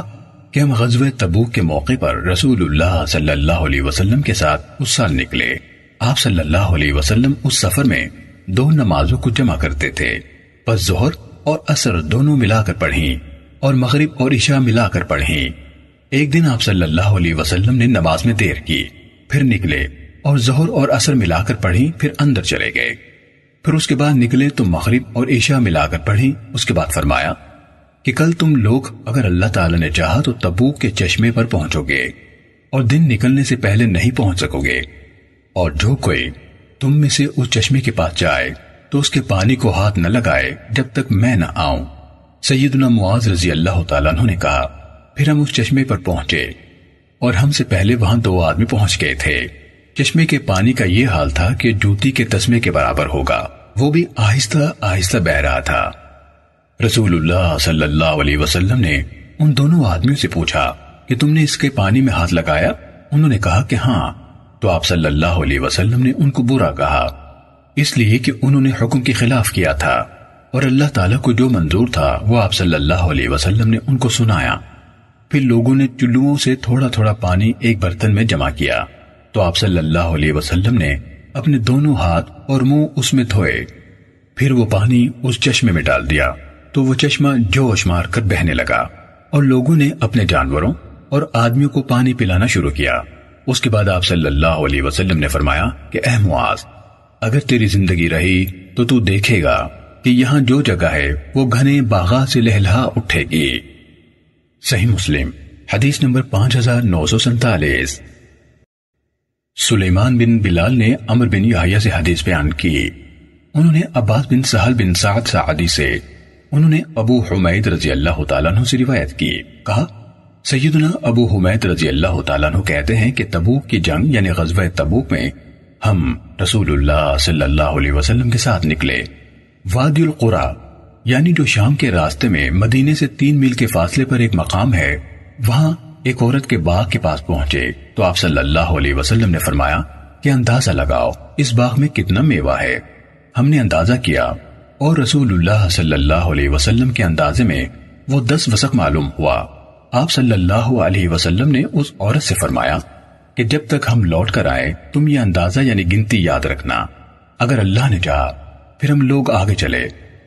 कि हम गजब तबूक के मौके पर रसूलुल्लाह सल्लल्लाहु अलैहि वसल्लम के साथ उस साल निकले आप सल्लल्लाहु अलैहि वसल्लम उस सफर में दो नमाजों को जमा करते थे बस जोहर और असर दोनों मिलाकर पढ़ी और मगरिब और ईशा मिलाकर पढ़ी एक दिन आप सल्लल्लाहु अलैहि वसल्लम ने नमाज में देर की फिर निकले और जहर और असर मिलाकर पढ़ी फिर अंदर चले गए फिर उसके बाद निकले तो मगरिब और ईशा मिलाकर पढ़ी उसके बाद फरमाया कि कल तुम लोग अगर अल्लाह ताला ने चाहा तो तबूक के चश्मे पर पहुंचोगे और दिन निकलने से पहले नहीं पहुंच सकोगे और जो कोई तुम में से उस चश्मे के पास जाए तो उसके पानी को हाथ न लगाए जब तक मैं न आऊं सैदना मुआज रजी अल्लाह तु ने कहा फिर हम उस चश्मे पर पहुंचे और हमसे पहले वहां दो आदमी पहुंच गए थे चश्मे के पानी का ये हाल था कि जूती के तस्मे के बराबर होगा वो भी आहिस्ता आहिस्ता बह रहा था रसूलुल्लाह सल्लल्लाहु अलैहि वसल्लम ने उन दोनों आदमियों से पूछा कि तुमने इसके पानी में हाथ लगाया उन्होंने कहा कि हाँ तो आप सल्लल्लाहु अलैहि वसल्लम ने उनको बुरा कहा इसलिए कि उन्होंने हुक्म के खिलाफ किया था और अल्लाह ताला को जो मंजूर था वो आप सल्लल्लाहु अलैहि वसल्लम ने उनको सुनाया फिर लोगों ने चुल्लुओं से थोड़ा थोड़ा पानी एक बर्तन में जमा किया तो आप सल्लल्लाहु अलैहि वसल्लम ने अपने दोनों हाथ और मुंह उसमें धोए फिर वो पानी उस चश्मे में डाल दिया तो वो चश्मा जोश मार कर बहने लगा और लोगों ने अपने जानवरों और आदमियों को पानी पिलाना शुरू किया उसके बाद आप सल्लल्लाहु अलैहि वसल्लम ने फरमाया कि अह मुआज अगर तेरी जिंदगी रही तो तू देखेगा कि यहां जो जगह है वो घने बागा से लहला उठेगी सही मुस्लिम हदीस नंबर पांच हजार नौ सौ सैतालीस सुलेमान बिन बिलाल ने अमर बिन याहिया से हदीस बयान की उन्होंने अब्बास बिन सहल बिन साद सादी से उन्होंने अबू हुमैद रजी अल्लाह तु से रिवायत की कहा सैदना अबू हुमैद रजी अल्लाह तु कहते हैं कि तबूक की जंग यानी गजब तबूक में हम रसूलुल्लाह वसल्लम के साथ निकले वादिल कुरा यानी जो शाम के रास्ते में मदीने से तीन मील के फासले पर एक मकाम है वहां एक औरत के बाग के पास पहुंचे तो आप सल्लल्लाहु अलैहि वसल्लम ने फरमाया कि अंदाजा लगाओ इस बाग में कितना मेवा है हमने अंदाजा किया और रसूलुल्लाह सल्लल्लाहु अलैहि वसल्लम के अंदाजे में वो दस वसक मालूम हुआ आप सल्लल्लाहु अलैहि वसल्लम ने उस औरत से फरमाया कि जब तक हम लौट कर आए तुम ये अंदाजा यानी गिनती याद रखना अगर अल्लाह ने चाहा फिर हम लोग आगे चले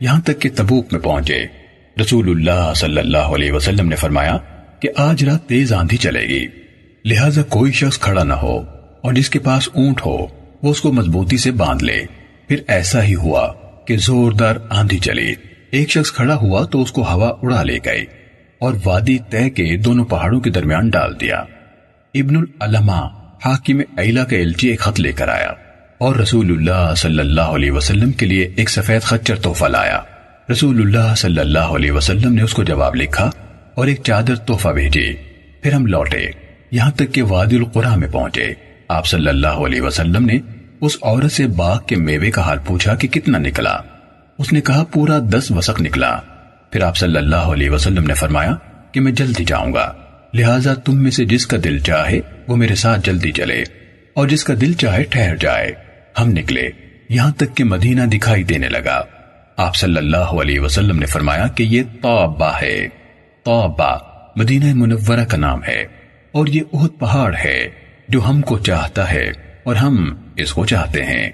यहां तक कि तबूक में पहुंचे रसूलुल्लाह सल्लल्लाहु अलैहि वसल्लम ने फरमाया कि आज रात तेज आंधी चलेगी लिहाजा कोई शख्स खड़ा ना हो और जिसके पास ऊंट हो वो उसको मजबूती से बांध ले फिर ऐसा ही हुआ कि जोरदार आंधी चली एक शख्स खड़ा हुआ तो उसको हवा उड़ा ले गई और वादी तय के दोनों पहाड़ों के दरमियान डाल दिया इब्नुल अलमा हाकिम अला का एलची एक खत लेकर आया और रसूलुल्लाह सल्लल्लाहु अलैहि वसल्लम के लिए एक सफेद खच्चर तोहफा लाया रसूलुल्लाह सल्लल्लाहु अलैहि वसल्लम ने उसको जवाब लिखा और एक चादर तोहफा भेजी फिर हम लौटे यहाँ तक कि वादी कुरा में पहुंचे आप सल्लल्लाहु अलैहि वसल्लम ने उस औरत से बाग के मेवे का हाल पूछा कि कितना निकला उसने कहा पूरा दस वसक निकला फिर आप सल्लल्लाहु अलैहि वसल्लम ने फरमाया कि मैं जल्दी जाऊंगा लिहाजा तुम में से जिसका दिल चाहे वो मेरे साथ जल्दी चले और जिसका दिल चाहे ठहर जाए हम निकले यहाँ तक कि मदीना दिखाई देने लगा आप सल्लल्लाहु अलैहि वसल्लम ने फरमाया कि ये तौबा है तौबा मदीना मुनव्वरा का नाम है और ये उहद पहाड़ है जो हमको चाहता है और हम इसको चाहते हैं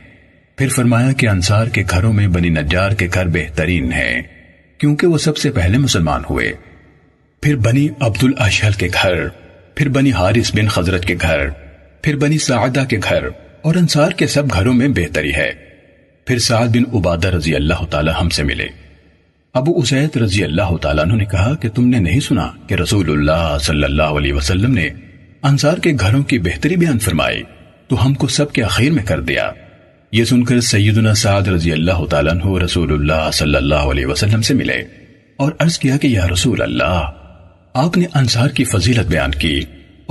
फिर फरमाया कि अंसार के घरों में बनी नज्जार के घर बेहतरीन हैं क्योंकि वो सबसे पहले मुसलमान हुए फिर बनी अब्दुल अशहल के घर फिर बनी हारिस बिन हजरत के घर फिर बनी सादा के घर और अंसार के सब घरों में बेहतरी है फिर साद बिन उबादा रजी अल्लाह ताला हमसे मिले अबू उसैद रजी अल्लाह ताला ने कहा कि तुमने नहीं सुना कि रसूलुल्लाह सल्लल्लाहु अलैहि वसल्लम ने अंसार के घरों की बेहतरी बयान फरमाई तो हमको सबके आखिर में कर दिया ये सुनकर सैदना साद रजी अल्लाह तु रसूल सल्लल्लाहु अलैहि वसल्लम से मिले और अर्ज किया कि या रसूल अल्लाह आपने अंसार की फजीलत बयान की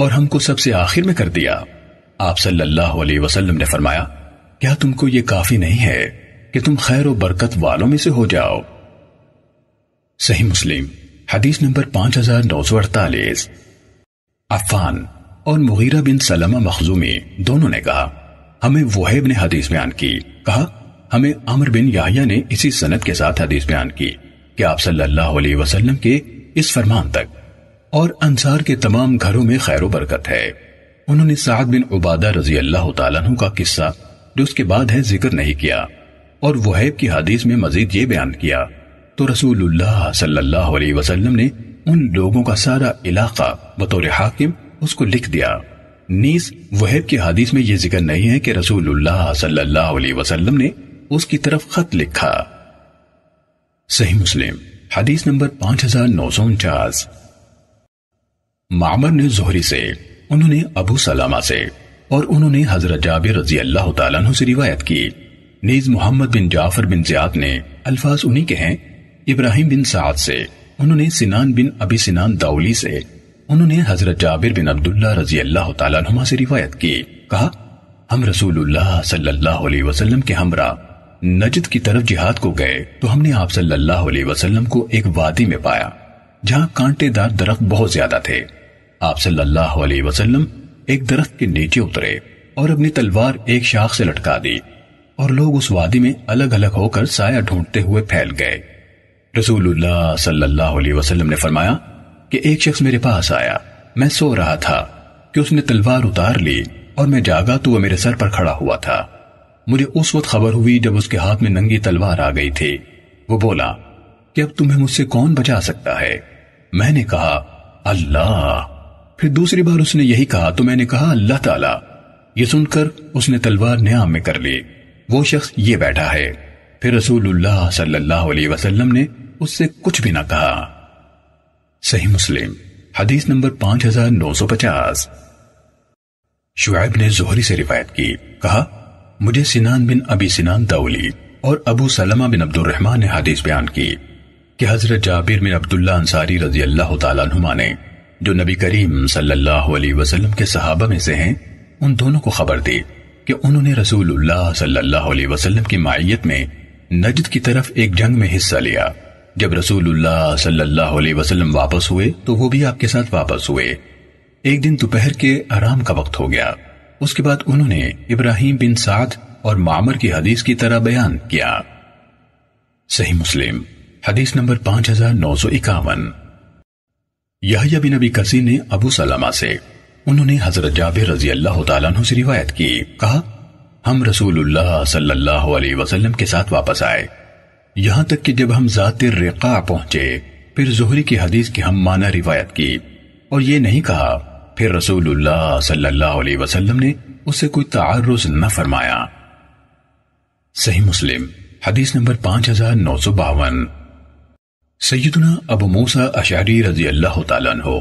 और हमको सबसे आखिर में कर दिया आप सल्लल्लाहु अलैहि वसल्लम ने फरमाया क्या तुमको ये काफी नहीं है कि तुम खैर और बरकत वालों में से हो जाओ सही मुस्लिम हदीस नंबर पांच हजार नौ सौ अड़तालीस अफान और मुगीरा बिन सलमा मखजूमी दोनों ने कहा हमें वहेब ने हदीस बयान की कहा हमें अमर बिन याहिया ने इसी सनद के साथ हदीस बयान की कि आप सल्लल्लाहु अलैहि वसल्लम के इस फरमान तक और अंसार के तमाम घरों में खैर बरकत है उन्होंने साद बिन उबादा रजी अल्लाह तु का किस्सा जो उसके बाद है जिक्र नहीं किया और वहैब की हदीस में मजीद ये बयान किया तो रसूलुल्लाह सल्लल्लाहु अलैहि वसल्लम ने उन लोगों का सारा इलाका बतौर हाकिम उसको लिख दिया नीस वहब की हदीस में यह जिक्र नहीं है कि रसूलुल्लाह सल्लल्लाहु अलैहि वसल्लम ने उसकी तरफ खत लिखा सही मुस्लिम हदीस नंबर पांच हजार नौ सौ उनचास मामर ने जोहरी से उन्होंने अबू सलामा से और उन्होंने हजरत जाबिर रजी अल्लाह तु से रिवायत की नीज मोहम्मद बिन जाफर बिन जियाद ने अल्फाज उन्हीं के हैं इब्राहिम बिन साद से उन्होंने सिनान बिन अबी सिनान दाउली से उन्होंने हजरत जाबिर बिन अब्दुल्ला रजी अल्लाह तुमा से रिवायत की कहा हम रसूलुल्लाह सल्लल्लाहु अलैहि वसल्लम के हमरा नजद की तरफ जिहाद को गए तो हमने आप सल्लल्लाहु अलैहि वसल्लम को एक वादी में पाया जहां कांटेदार दरख्त बहुत ज्यादा थे आप सल्लल्लाहु अलैहि वसल्लम एक दरख्त के नीचे उतरे और अपनी तलवार एक शाख से लटका दी और लोग उस वादी में अलग अलग होकर साया ढूंढते हुए फैल गए रसूलुल्लाह सल्लल्लाहु अलैहि वसल्लम ने फरमाया कि एक शख्स मेरे पास आया मैं सो रहा था कि उसने तलवार उतार ली और मैं जागा तो वह मेरे सर पर खड़ा हुआ था मुझे उस वक्त खबर हुई जब उसके हाथ में नंगी तलवार आ गई थी वो बोला कि अब तुम्हें मुझसे कौन बचा सकता है मैंने कहा अल्लाह फिर दूसरी बार उसने यही कहा तो मैंने कहा अल्लाह ताला ये सुनकर उसने तलवार न्याम में कर ली वो शख्स ये बैठा है फिर रसूलुल्लाह सल्लल्लाहु अलैहि वसल्लम ने उससे कुछ भी ना कहा सही मुस्लिम हदीस नंबर पांच हजार नौ सौ पचास शुआब ने जोहरी से रिवायत की कहा मुझे सिनान बिन अबी सिनान दाउली और अबू सलमा बिन अब्दुल रहमान ने हदीस बयान की कि हजरत जाबिर बिन अब्दुल्ला अंसारी रजी अल्लाह तुमा ने जो नबी करीम सल्लल्लाहु अलैहि वसल्लम के सहाबा में से हैं उन दोनों को खबर दी कि उन्होंने रसूलुल्लाह सल्लल्लाहु अलैहि वसल्लम की मायत में नजद की तरफ एक जंग में हिस्सा लिया जब रसूलुल्लाह सल्लल्लाहु अलैहि वसल्लम वापस हुए तो वो भी आपके साथ वापस हुए एक दिन दोपहर के आराम का वक्त हो गया उसके बाद उन्होंने इब्राहिम बिन साद और मामर की हदीस की तरह बयान किया सही मुस्लिम हदीस नंबर पांच हजार नौ सौ इक्यावन यह बिन अबी कसी ने अबू सलामा से उन्होंने हजरत जाबिर रजी अल्लाह तु से रिवायत की कहा हम रसूलुल्लाह सल्लल्लाहु अलैहि वसल्लम के साथ वापस आए यहाँ तक कि जब हम जाते रेका पहुंचे फिर जोहरी की हदीस की हम माना रिवायत की और ये नहीं कहा फिर रसूलुल्लाह सल्लल्लाहु अलैहि वसल्लम ने उसे कोई तारुज न फरमाया सही मुस्लिम हदीस नंबर पांच हजार नौ सौ बावन सैदना अब मूसा अशारी रजी अल्लाह हो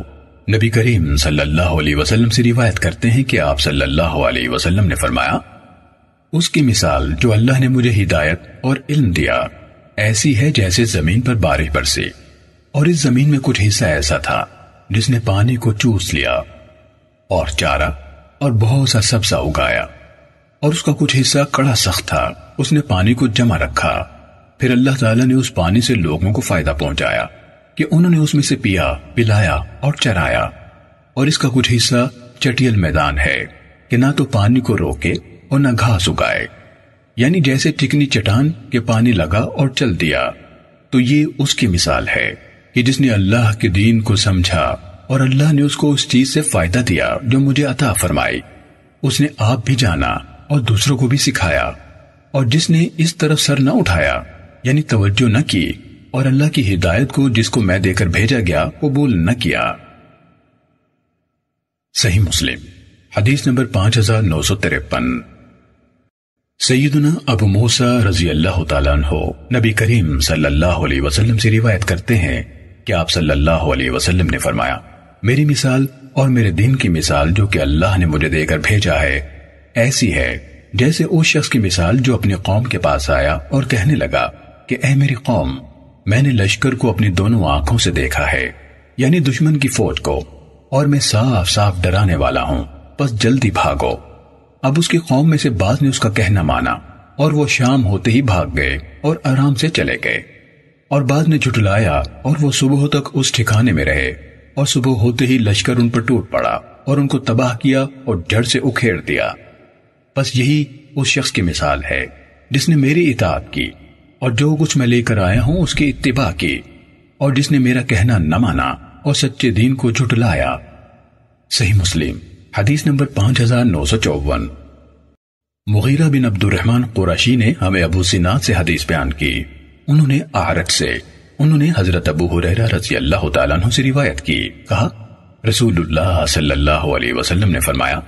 नबी करीम सल्लल्लाहु अलैहि वसल्लम से रिवायत करते हैं कि आप सल्लल्लाहु अलैहि वसल्लम ने फरमाया उसकी मिसाल जो अल्लाह ने मुझे हिदायत और इल्म दिया ऐसी है जैसे जमीन पर बारिश बरसी और इस जमीन में कुछ हिस्सा ऐसा था जिसने पानी को चूस लिया और चारा और बहुत सा सब्जा उगाया और उसका कुछ हिस्सा कड़ा सख्त था उसने पानी को जमा रखा फिर अल्लाह ताला ने उस पानी से लोगों को फायदा पहुंचाया कि उन्होंने उसमें से पिया पिलाया और चराया और इसका कुछ हिस्सा चटियल मैदान है कि ना तो पानी को रोके और ना घास उगाए यानी जैसे चिकनी चटान के पानी लगा और चल दिया तो ये उसकी मिसाल है कि जिसने अल्लाह के दीन को समझा और अल्लाह ने उसको उस चीज से फायदा दिया जो मुझे अता फरमाई उसने आप भी जाना और दूसरों को भी सिखाया और जिसने इस तरफ सर न उठाया यानी तवज्जो न की और अल्लाह की हिदायत को जिसको मैं देकर भेजा गया वो बोल न किया सही मुस्लिम हदीस नंबर पांच हजार नौ सौ तिरपन सईदना अबू मूसा रजी अल्लाह हो नबी करीम सल्लल्लाहु अलैहि वसल्लम से रिवायत करते हैं कि आप सल्लल्लाहु अलैहि वसल्लम ने फरमाया मेरी मिसाल और मेरे दिन की मिसाल जो कि अल्लाह ने मुझे देकर भेजा है ऐसी है जैसे उस शख्स की मिसाल जो अपने कौम के पास आया और कहने लगा कि ए मेरी कौम मैंने लश्कर को अपनी दोनों आंखों से देखा है यानी दुश्मन की फौज को और मैं साफ साफ डराने वाला हूं बस जल्दी भागो अब उसकी कौम में से बाज ने उसका कहना माना और वो शाम होते ही भाग गए और आराम से चले गए और बाद ने झुटलाया और वो सुबह तक उस ठिकाने में रहे और सुबह होते ही लश्कर उन पर टूट पड़ा और उनको तबाह किया और जड़ से उखेड़ दिया बस यही उस शख्स की मिसाल है जिसने मेरी इताब की और जो कुछ मैं लेकर आया हूं उसकी इतबा की और जिसने मेरा कहना न माना और सच्चे दीन को झुटलाया सही मुस्लिम हदीस नंबर पांच हजार नौ सौ चौवन मुगीरा बिन अब्दुलरहमान कुरैशी ने हमें अबू सिना से हदीस बयान की उन्होंने आरत से उन्होंने हजरत अबू हुरैरा रजी अल्लाह तु से रिवायत की कहा रसूलुल्लाह सल्लल्लाहु अलैहि वसल्लम ने फरमाया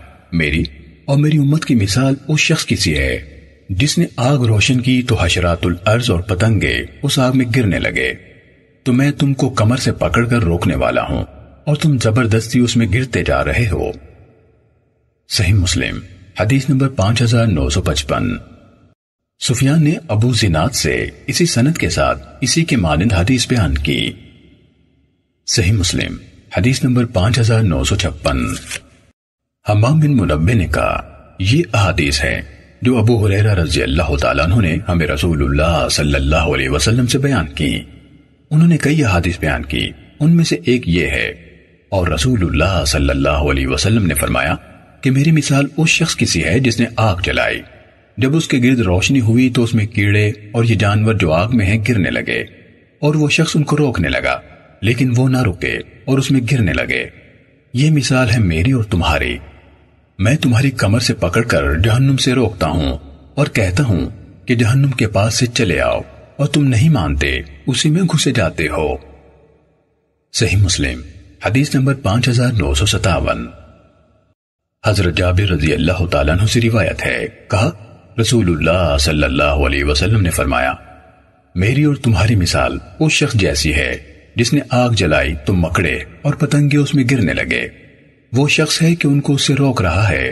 मेरी और मेरी उम्मत की मिसाल उस शख्स की सी है जिसने आग रोशन की तो हशरातुल अर्ज और पतंगे उस आग में गिरने लगे तो मैं तुमको कमर से पकड़कर रोकने वाला हूं और तुम जबरदस्ती उसमें गिरते जा रहे हो सही मुस्लिम हदीस नंबर पांच हजार नौ सौ पचपन सुफियान ने अबू जिनाद से इसी सनत के साथ इसी के मानंद हदीस बयान की सही मुस्लिम हदीस नंबर पांच हजार नौ सौ छप्पन हमाम बिन मुनबे ने कहा यह अहादीस है जो अबू हुरैरा रजी अल्लाह तु ने हमें रसूलुल्लाह सल्लल्लाहु अलैहि वसल्लम से बयान की उन्होंने कई अहादीस बयान की उनमें से एक ये है और रसूलुल्लाह सल्लल्लाहु अलैहि वसल्लम ने फरमाया कि मेरी मिसाल उस शख्स की सी है जिसने आग जलाई जब उसके गिर्द रोशनी हुई तो उसमें कीड़े और ये जानवर जो आग में है गिरने लगे और वो शख्स उनको रोकने लगा लेकिन वो ना रुके और उसमें गिरने लगे ये मिसाल है मेरी और तुम्हारी मैं तुम्हारी कमर से पकड़कर जहन्नुम से रोकता हूं और कहता हूं कि जहन्नुम के पास से चले आओ और तुम नहीं मानते उसी में घुसे जाते हो सही मुस्लिम हदीस नंबर पांच हजार नौ सौ सतावन हजरत जाबिर रजी अल्लाह तु से रिवायत है कहा रसूलुल्लाह सल्लल्लाहु अलैहि वसल्लम ने फरमाया मेरी और तुम्हारी मिसाल उस शख्स जैसी है जिसने आग जलाई तो मकड़े और पतंगे उसमें गिरने लगे वो शख्स है कि उनको उससे रोक रहा है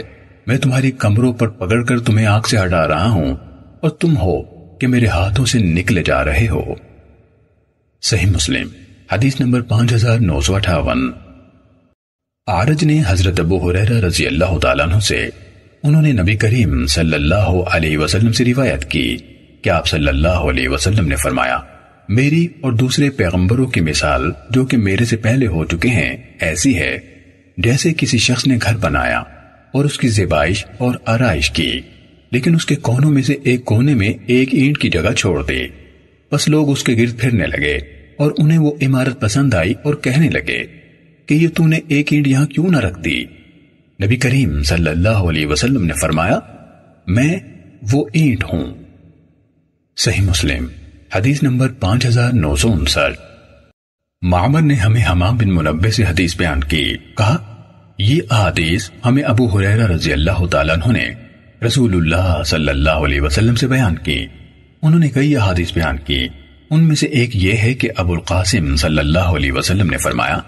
मैं तुम्हारी कमरों पर पकड़कर तुम्हें आग से हटा रहा हूं और तुम हो कि मेरे हाथों से निकले जा रहे हो सही मुस्लिम हदीस नंबर पांच हजार नौ सौ अठावन आरज ने हजरत अबू हुरैरा रजी अल्लाह तु से उन्होंने नबी करीम सल्लल्लाहु अलैहि वसल्लम से रिवायत की कि आप सल्लल्लाहु अलैहि वसल्लम ने फरमाया मेरी और दूसरे पैगंबरों की मिसाल जो कि मेरे से पहले हो चुके हैं ऐसी है जैसे किसी शख्स ने घर बनाया और उसकी जेबाइश और आरइश की लेकिन उसके कोनों में से एक कोने में एक ईंट की जगह छोड़ दी बस लोग उसके गिर्द फिरने लगे और उन्हें वो इमारत पसंद आई और कहने लगे कि ये तूने एक ईंट यहां क्यों ना रख दी नबी करीम सल्लल्लाहु अलैहि वसल्लम ने फरमाया मैं वो ईंट हूं सही मुस्लिम हदीस नंबर पांच हजार नौ सौ उनसठ मामर ने हमें हमाम बिन मुनबे से हदीस बयान की कहा यह आदेश हमें अबू हुरैरा रजी अल्लाह तु ने रसूलुल्लाह सल्लल्लाहु अलैहि वसल्लम से बयान की उन्होंने कई अहादीस बयान की उनमें से एक यह है कि अबुल कासिम सल्लल्लाहु अलैहि वसल्लम ने फरमाया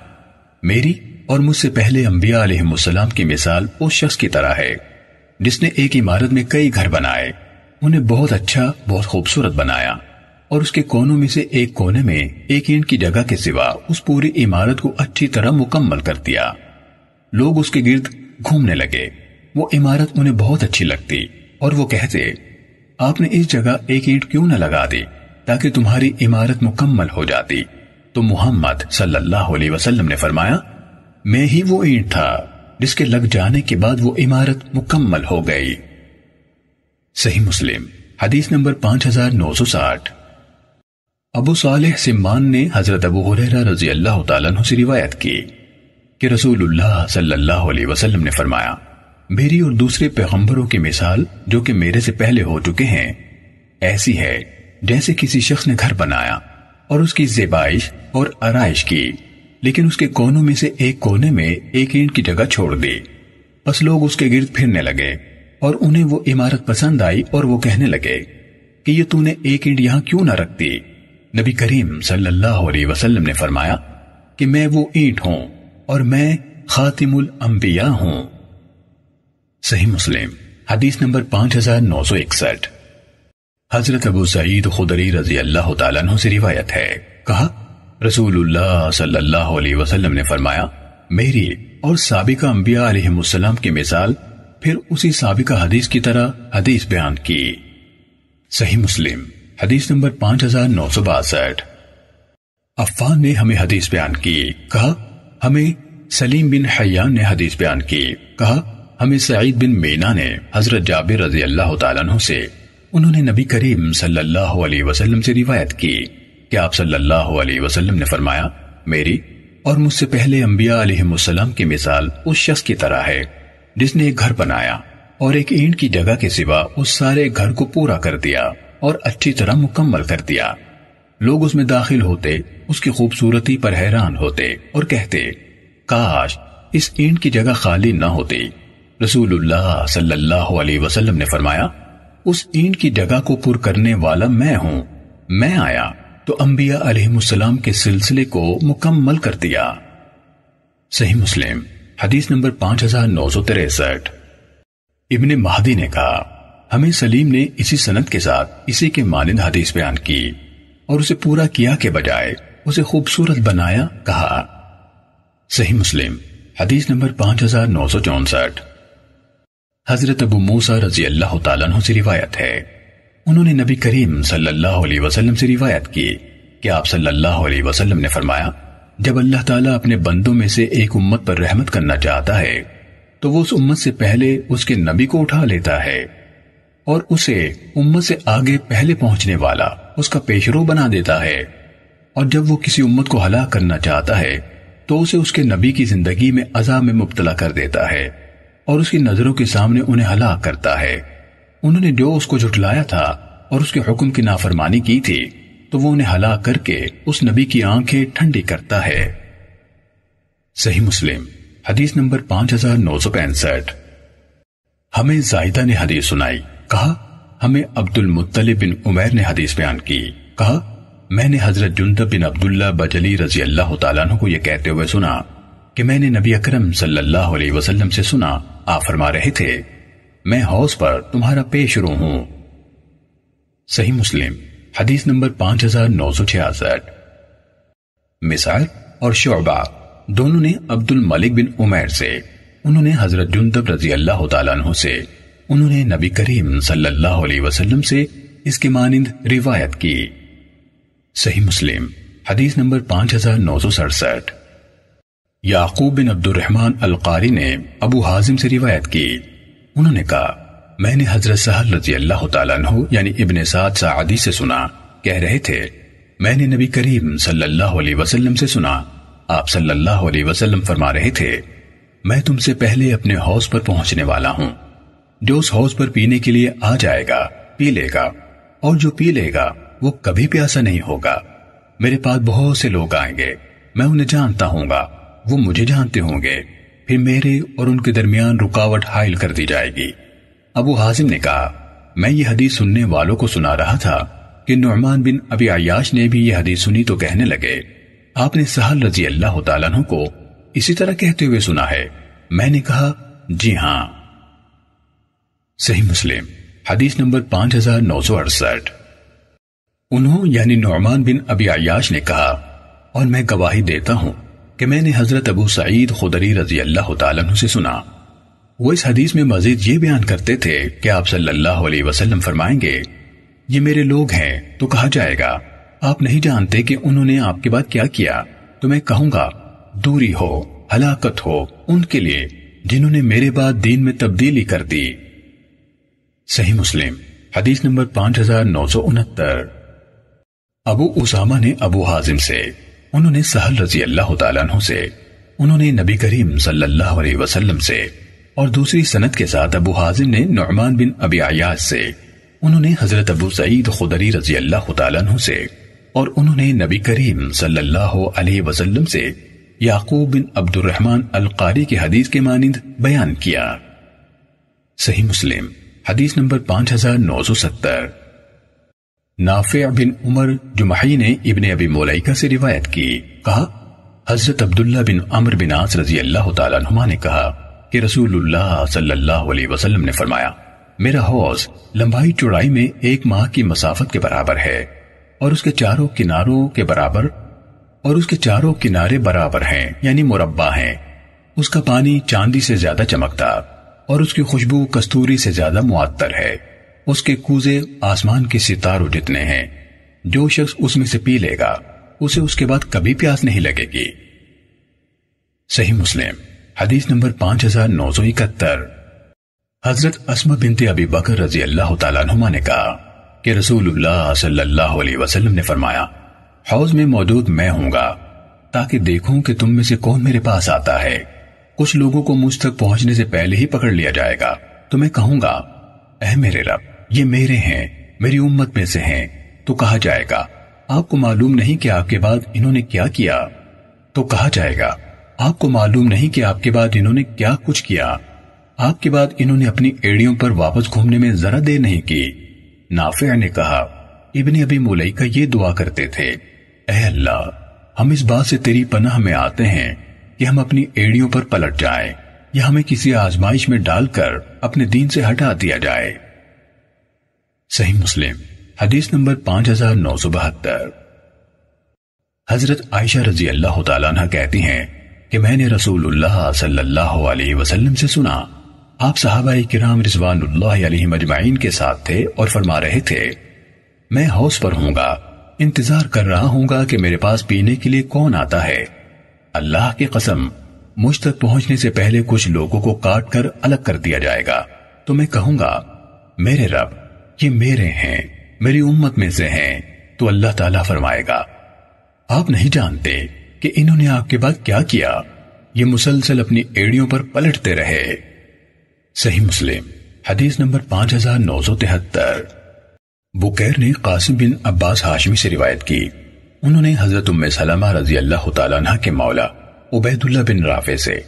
मेरी और मुझसे पहले अम्बिया की मिसाल उस शख्स की तरह है जिसने एक इमारत में कई घर बनाए उन्हें बहुत अच्छा बहुत खूबसूरत बनाया और उसके कोनों में से एक कोने में एक ईंट की जगह के सिवा उस पूरी इमारत को अच्छी तरह मुकम्मल कर दिया लोग उसके गिर्द घूमने लगे वो इमारत उन्हें बहुत अच्छी लगती और वो कहते आपने इस जगह एक ईंट क्यों न लगा दी ताकि तुम्हारी इमारत मुकम्मल हो जाती तो मोहम्मद सल्लल्लाहु अलैहि वसल्लम ने फरमाया मैं ही वो ईंट था जिसके लग जाने के बाद वो इमारत मुकम्मल हो गई सही मुस्लिम हदीस नंबर 5960 अबू सालेह सिमान ने हजरत अबू हुरैरा रजी अल्लाह तआला से रिवायत की कि रसूलुल्लाह सल्लल्लाहु अलैहि वसल्लम ने फरमाया मेरी और दूसरे पैगंबरों की मिसाल जो कि मेरे से पहले हो चुके हैं ऐसी है जैसे किसी शख्स ने घर बनाया और उसकी जेबाइश और आरइश की लेकिन उसके कोनों में से एक कोने में एक ईंट की जगह छोड़ दी बस लोग उसके गिर्द फिरने लगे और उन्हें वो इमारत पसंद आई और वो कहने लगे कि ये तूने एक ईंट यहां क्यों ना रख दी नबी करीम सल्लल्लाहु अलैहि वसल्लम ने फरमाया कि मैं वो ईंट हूं और मैं खातिमुल अंबिया हूं सही मुस्लिम हदीस नंबर पांच हजार नौ सौ इकसठ हजरत अबू सईद खुदरी रजी अल्लाह तु से रिवायत है कहा रसूलुल्लाह सल्लल्लाहु अलैहि वसल्लम ने फरमाया मेरी और सबका अंबिया अलैहिस्सलाम की मिसाल फिर उसी सबका हदीस की तरह हदीस बयान की सही मुस्लिम हदीस नंबर पांच हजार नौ सौ बासठ अफान ने हमें हदीस बयान की कहा हमें सलीम बिन हयान ने हदीस बयान की कहा हमें सईद बिन मीना ने हजरत जाबिर रजी अल्लाह तु से उन्होंने नबी करीम सल्लल्लाहु अलैहि वसल्लम से रिवायत की कि आप सल्लल्लाहु अलैहि वसल्लम ने फरमाया मेरी और मुझसे पहले अम्बिया अलैहिस्सलाम की मिसाल उस शख्स की तरह है जिसने एक घर बनाया और एक ईंट की जगह के सिवा उस सारे घर को पूरा कर दिया और अच्छी तरह मुकम्मल कर दिया लोग उसमें दाखिल होते उसकी खूबसूरती पर हैरान होते और कहते काश इस ईंट की जगह खाली न होती रसूलुल्लाह सल्लल्लाहु अलैहि वसल्लम ने फरमाया उस ईंट की जगह को पुर करने वाला मैं हूं मैं आया तो अंबिया अलहलाम के सिलसिले को मुकम्मल कर दिया सही मुस्लिम हदीस नंबर पांच हजार नौ सौ तिरसठ इबन महदी ने कहा हमें सलीम ने इसी सनत के साथ इसी के मानद हदीस बयान की और उसे पूरा किया के बजाय उसे खूबसूरत बनाया कहा सही मुस्लिम हदीस नंबर पांच हजार नौ सौ चौसठ हजरत अबू मूसा रजी अल्लाह तु से रिवायत है उन्होंने नबी करीम सल्लल्लाहु अलैहि वसल्लम से रिवायत की कि आप सल्लल्लाहु अलैहि वसल्लम ने फरमाया जब अल्लाह ताला अपने बंदों में से एक उम्मत पर रहमत करना चाहता है तो वो उस उम्मत से पहले उसके नबी को उठा लेता है और उसे उम्मत से आगे पहले पहुंचने वाला उसका पेशरो बना देता है और जब वो किसी उम्मत को हलाक करना चाहता है तो उसे उसके नबी की जिंदगी में अजा में मुबतला कर देता है और उसकी नजरों के सामने उन्हें हलाक करता है उन्होंने जो उसको झुटलाया था और उसके हुक्म की नाफरमानी की थी तो वो उन्हें हलाक करके उस नबी की आंखें ठंडी करता है सही मुस्लिम हदीस नंबर पांच हजार नौ सौ पैंसठ हमें जायदा ने हदीस सुनाई कहा हमें अब्दुल मुत्तलिब बिन उमैर ने हदीस बयान की कहा मैंने हजरत जुंदब बिन अब्दुल्ला बजली रजी अल्लाह तला को यह कहते हुए सुना कि मैंने नबी अकरम सल्लल्लाहु अलैहि वसल्लम से सुना आप फरमा रहे थे मैं हौस पर तुम्हारा पेश रू हूं सही मुस्लिम हदीस नंबर पांच हजार नौ सौ छियासठ मिसाल और शोबा दोनों ने अब्दुल मलिक बिन उमर से उन्होंने हजरत जुंदब रजी अल्लाह तु से उन्होंने नबी करीम सल्लल्लाहु अलैहि वसल्लम से इसके मानिंद रिवायत की सही मुस्लिम हदीस नंबर पांच हजार नौ सौ सड़सठ याकूब बिन अब्दुलरहमान अलकारी ने अबू हाजिम से रिवायत की उन्होंने कहा मैंने हजरत सहल रजी अल्लाह तु यानी इबन साद सादी से सुना कह रहे थे मैंने नबी करीम सल्लल्लाहु अलैहि वसल्लम से सुना आप सल्लल्लाहु अलैहि वसल्लम फरमा रहे थे मैं तुमसे पहले अपने हौस पर पहुंचने वाला हूं जो उस हौस पर पीने के लिए आ जाएगा पी लेगा और जो पी लेगा वो कभी प्यासा नहीं होगा मेरे पास बहुत से लोग आएंगे मैं उन्हें जानता हूंगा वो मुझे जानते होंगे फिर मेरे और उनके दरमियान रुकावट हायल कर दी जाएगी अबू हाजिम ने कहा मैं ये हदीस सुनने वालों को सुना रहा था कि नुमान बिन अबी अयाश ने भी यह हदीस सुनी तो कहने लगे आपने सहल रजी अल्लाह तु को इसी तरह कहते हुए सुना है मैंने कहा जी हाँ सही मुस्लिम हदीस नंबर पांच हजार नौ सौ अड़सठ उन्होंने यानी नौमान बिन अबी अयाश ने कहा और मैं गवाही देता हूं कि मैंने हजरत अबू सईद खुदरी रजी अल्लाह तु से सुना वो इस हदीस में मजीद ये बयान करते थे कि आप सल्लल्लाहु अलैहि वसल्लम फरमाएंगे ये मेरे लोग हैं तो कहा जाएगा आप नहीं जानते कि उन्होंने आपके बाद क्या किया तो मैं कहूंगा दूरी हो हलाकत हो उनके लिए जिन्होंने मेरे बाद दीन में तब्दीली कर दी सही मुस्लिम हदीस नंबर पांच हजार नौ सौ उनहत्तर अबू उसामा ने अबू हाजिम से उन्होंने सहल रजी अल्लाह तु से उन्होंने नबी करीम सल्लल्लाहु अलैहि वसल्लम से और दूसरी सनत के साथ अबू हाजिम ने नुमान बिन अबी अयाज से उन्होंने हजरत अबू सईद खुदरी रजी अल्लाह तु से और उन्होंने नबी करीम सल्लल्लाहु अलैहि वसल्लम से याकूब बिन अब्दुलरहमान अलकारी की हदीस के मानंद बयान किया सही मुस्लिम हदीस नंबर पांच हजार नौ सौ सत्तर नाफे बिन उमर जुमही ने इबन अबी मोलाइका से रिवायत की कहा हजरत अब्दुल्ला बिन अमर बिन आस रजी अल्लाह तुमा ने कहा कि रसूलुल्लाह सल्लल्लाहु अलैहि वसल्लम ने फरमाया मेरा हौज लंबाई चौड़ाई में एक माह की मसाफत के बराबर है और उसके चारों किनारों के बराबर और उसके चारों किनारे बराबर हैं यानी मुरब्बा हैं उसका पानी चांदी से ज्यादा चमकता और उसकी खुशबू कस्तूरी से ज्यादा मुआतर है उसके कूजे आसमान के सितारों जितने हैं जो शख्स उसमें से पी लेगा उसे उसके बाद कभी प्यास नहीं लगेगी सही मुस्लिम हदीस नंबर पांच हजार नौ सौ इकहत्तर हजरत असम बिनते अबी बकर रजी अल्लाह तुमा ने कहा कि रसूलुल्लाह वसल्लम ने फरमाया हौज में मौजूद मैं हूंगा ताकि देखूं कि तुम में से कौन मेरे पास आता है कुछ लोगों को मुझ तक पहुंचने से पहले ही पकड़ लिया जाएगा तो मैं कहूंगा अह मेरे रब ये मेरे हैं मेरी उम्मत में से हैं तो कहा जाएगा आपको मालूम नहीं कि आपके बाद इन्होंने क्या किया तो कहा जाएगा आपको मालूम नहीं कि आपके बाद इन्होंने क्या कुछ किया आपके बाद इन्होंने अपनी एड़ियों पर वापस घूमने में जरा देर नहीं की नाफिया ने कहा इबन अभी मुलई का ये दुआ करते थे अल्लाह हम इस बात से तेरी पनाह में आते हैं कि हम अपनी एड़ियों पर पलट जाए या हमें किसी आजमाइश में डालकर अपने दीन से हटा दिया जाए सही मुस्लिम हदीस नंबर पांच हजार नौ सौ बहत्तर हजरत आयशा रजी अल्लाह तला कहती हैं कि मैंने रसूलुल्लाह सल्लल्लाहु अलैहि वसल्लम से सुना आप सहाबा किराम रिजवानुल्लाह मजमाइन के साथ थे और फरमा रहे थे मैं हौस पर हूंगा इंतजार कर रहा हूंगा कि मेरे पास पीने के लिए कौन आता है अल्लाह की कसम मुझ तक पहुंचने से पहले कुछ लोगों को काट कर अलग कर दिया जाएगा तो मैं कहूंगा मेरे रब ये मेरे हैं मेरी उम्मत में से हैं तो अल्लाह ताला फरमाएगा आप नहीं जानते कि इन्होंने आपके बाद क्या किया ये मुसलसल अपनी एड़ियों पर पलटते रहे सही मुस्लिम हदीस नंबर पांच हजार नौ सौ तिहत्तर बुकैर ने कासिम बिन अब्बास हाशमी से रिवायत की उन्होंने हजरत उम्म सलामा रजी अल्लाह तला के मौला उबैदुल्ला बिन राफे से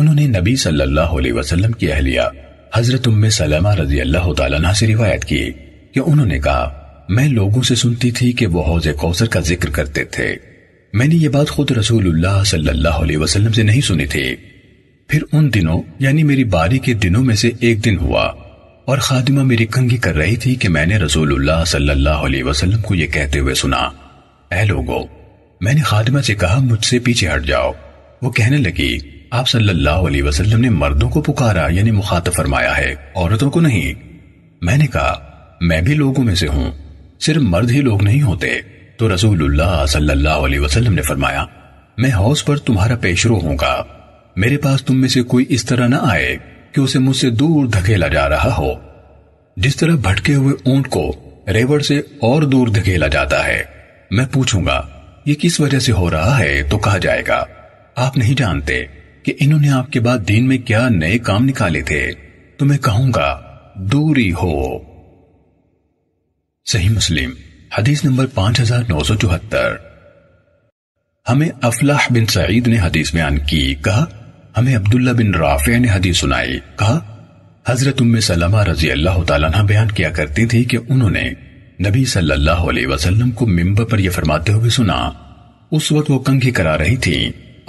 उन्होंने नबी सल्लल्लाहु अलैहि वसल्लम की अहलिया हजरत उम्मे सलामा रजी अल्लाह तला से रिवायत की कि उन्होंने कहा मैं लोगों से सुनती थी कि वो हौज कौसर का जिक्र करते थे मैंने ये बात खुद रसूलुल्लाह सल्लल्लाहु अलैहि वसल्लम से नहीं सुनी थी फिर उन दिनों यानी मेरी बारी के दिनों में से एक दिन हुआ और खादिमा मेरी कंगी कर रही थी कि मैंने रसूलुल्लाह सल्लल्लाहु अलैहि वसल्लम को यह कहते हुए सुना ए लोगो मैंने खादिमा से कहा मुझसे पीछे हट जाओ वो कहने लगी आप सल्लल्लाहु अलैहि वसल्लम ने मर्दों को पुकारा यानी मुखातब फरमाया है औरतों को नहीं मैंने कहा मैं भी लोगों में से हूँ सिर्फ मर्द ही लोग नहीं होते तो रसूलुल्लाह सल्लल्लाहु अलैहि वसल्लम ने फरमाया मैं हौस पर तुम्हारा पेशरो होगा मेरे पास तुम में से कोई इस तरह ना आए कि उसे मुझसे दूर धकेला जा रहा हो जिस तरह भटके हुए ऊंट को रेवड़ से और दूर धकेला जाता है मैं पूछूंगा ये किस वजह से हो रहा है तो कहा जाएगा आप नहीं जानते कि इन्होंने आपके बाद दिन में क्या नए काम निकाले थे तो मैं कहूंगा दूरी हो सही मुस्लिम हदीस नंबर पांच हजार नौ सौ चौहत्तर हमें अफलाह बिन सईद ने हदीस बयान की कहा हमें अब्दुल्ला बिन राफे ने हदीस सुनाई कहा हजरत उम्म सलमा रजी अल्लाह तला बयान किया करती थी कि उन्होंने नबी सल्लल्लाहु अलैहि वसल्लम को मिंबर पर यह फरमाते हुए सुना उस वक्त वो कंघी करा रही थी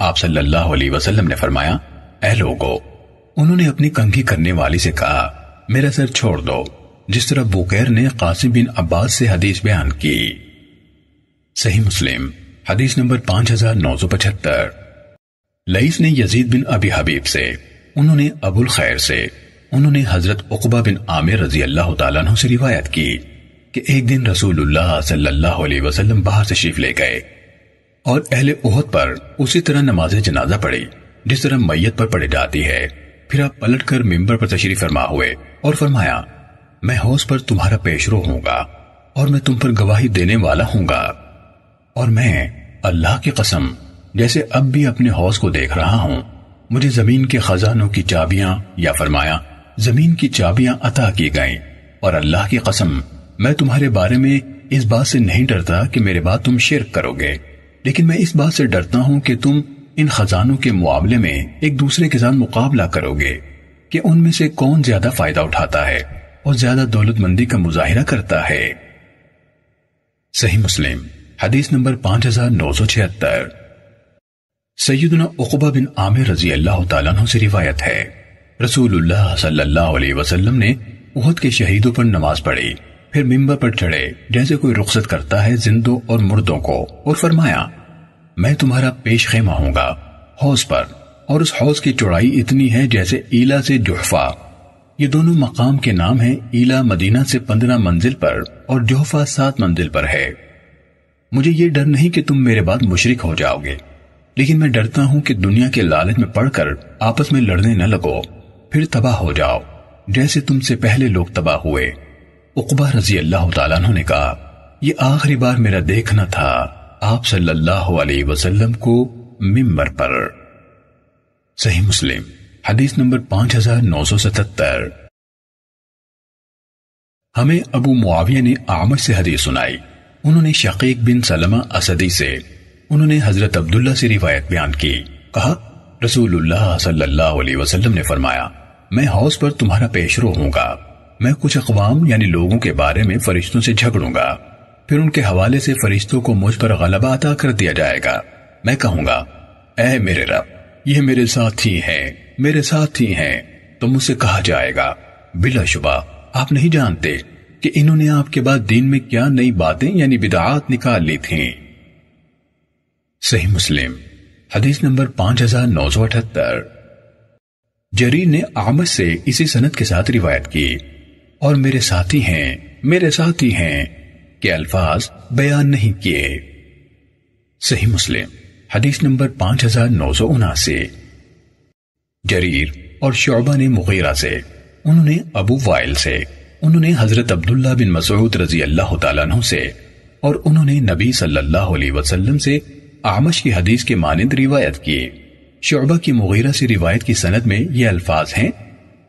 आप सल्लल्लाहु अलैहि वसल्लम ने फरमाया ए लोगो उन्होंने अपनी कंघी करने वाली से कहा मेरा सर छोड़ दो जिस तरह बुकैर ने कासिम बिन अब्बास से हदीस बयान की सही मुस्लिम हदीस नंबर पांच हजार नौ सौ पचहत्तर लईस ने यजीद बिन अबी हबीब से उन्होंने अबुल खैर से उन्होंने हजरत उकबा बिन आमिर रजी अल्लाह तु से रिवायत की कि एक दिन रसूलुल्लाह सल्लल्लाहु अलैहि वसल्लम बाहर तशरीफ ले गए और अहले ओहद पर उसी तरह नमाज जनाजा पड़ी जिस तरह मैयत पर पढ़ी जाती है फिर आप पलट कर मेम्बर पर तशरी फरमा हुए और फरमाया मैं हौस पर तुम्हारा पेशरो होगा और मैं तुम पर गवाही देने वाला हूंगा और मैं अल्लाह की कसम जैसे अब भी अपने हौस को देख रहा हूं मुझे जमीन के खजानों की चाबियां या फरमाया जमीन की चाबियां अता की गईं और अल्लाह की कसम मैं तुम्हारे बारे में इस बात से नहीं डरता कि मेरे बाद तुम शिरक करोगे लेकिन मैं इस बात से डरता हूं कि तुम इन खजानों के मुआवले में एक दूसरे के साथ मुकाबला करोगे कि उनमें से कौन ज्यादा फायदा उठाता है और ज्यादा दौलतमंदी का मुजाहिरा करता है सही मुस्लिम हदीस नंबर पांच हजार नौ सौ छिहत्तर सैदना उकबा बिन आमिर रजी अल्लाह तु से रिवायत है रसूलुल्लाह सल्लल्लाहु अलैहि वसल्लम ने उहद के शहीदों पर नमाज पढ़ी फिर मिंबर पर चढ़े जैसे कोई रुखसत करता है जिंदों और मुर्दों को और फरमाया मैं तुम्हारा पेश खेमा हूंगा हौस पर और उस हौस की चौड़ाई इतनी है जैसे ईला से जुहफा ये दोनों मकाम के नाम हैं ईला मदीना से पंद्रह मंजिल पर और जोहफा सात मंजिल पर है मुझे ये डर नहीं कि तुम मेरे बाद मुशरक हो जाओगे लेकिन मैं डरता हूं कि दुनिया के लालच में पड़कर आपस में लड़ने न लगो फिर तबाह हो जाओ जैसे तुमसे पहले लोग तबाह हुए उकबा रजी अल्लाह तु ने कहा यह आखिरी बार मेरा देखना था आप सल्लल्लाहु अलैहि वसल्लम को मिम्बर पर सही मुस्लिम हदीस नंबर 5977 हमें अबू मुआविया ने आमर से हदीस सुनाई उन्होंने शकीक बिन सलमा असदी से उन्होंने हजरत अब्दुल्ला से रिवायत बयान की कहा रसूलुल्लाह सल्लल्लाहु अलैहि वसल्लम ने फरमाया मैं हौस पर तुम्हारा पेशरो हूँ मैं कुछ अकवाम यानी लोगों के बारे में फरिश्तों से झगड़ूंगा फिर उनके हवाले से फरिश्तों को मुझ पर गलबा अता कर दिया जाएगा मैं कहूंगा ए मेरे रब यह मेरे साथी हैं मेरे साथी हैं तो मुझसे कहा जाएगा बिलाशुबा आप नहीं जानते कि इन्होंने आपके बाद दीन में क्या नई बातें यानी बिदात निकाल ली थी सही मुस्लिम हदीस नंबर पांच हजार नौ सौ अठहत्तर जरीर ने आमद से इसी सनत के साथ रिवायत की और मेरे साथी हैं मेरे साथी हैं के अल्फाज बयान नहीं किए सही मुस्लिम हदीस नंबर पांच हजार नौ सौ उनासी जरीर और शोबा ने मुगीरा से उन्होंने अबू वायल से उन्होंने हजरत अब्दुल्ला बिन मसूद रजी अल्लाह तु से और उन्होंने नबी सल्लल्लाहु अलैहि वसल्लम से आमश की हदीस के मानंद रिवायत की शोबा की मुगीरा से रिवायत की सनद में ये अल्फाज हैं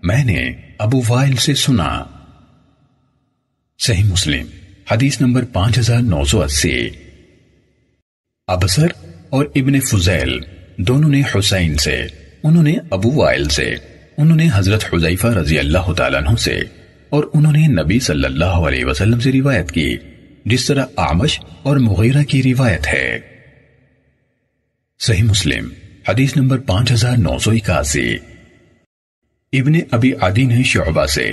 मैंने अबू वायल से सुना सही मुस्लिम हदीस नंबर पांच हजार नौ सौ अस्सी अबसर और इब्ने फुजैल दोनों ने हुसैन से उन्होंने अबू वाइल से उन्होंने हजरत हुजैफा रजी अल्लाह तु से और उन्होंने नबी सल्लल्लाहु अलैहि वसल्लम से रिवायत की जिस तरह आमश और मुगैरा की रिवायत है सही मुस्लिम हदीस नंबर पांच हजार नौ सौ इक्यासी इबन अबी आदि ने शोबा से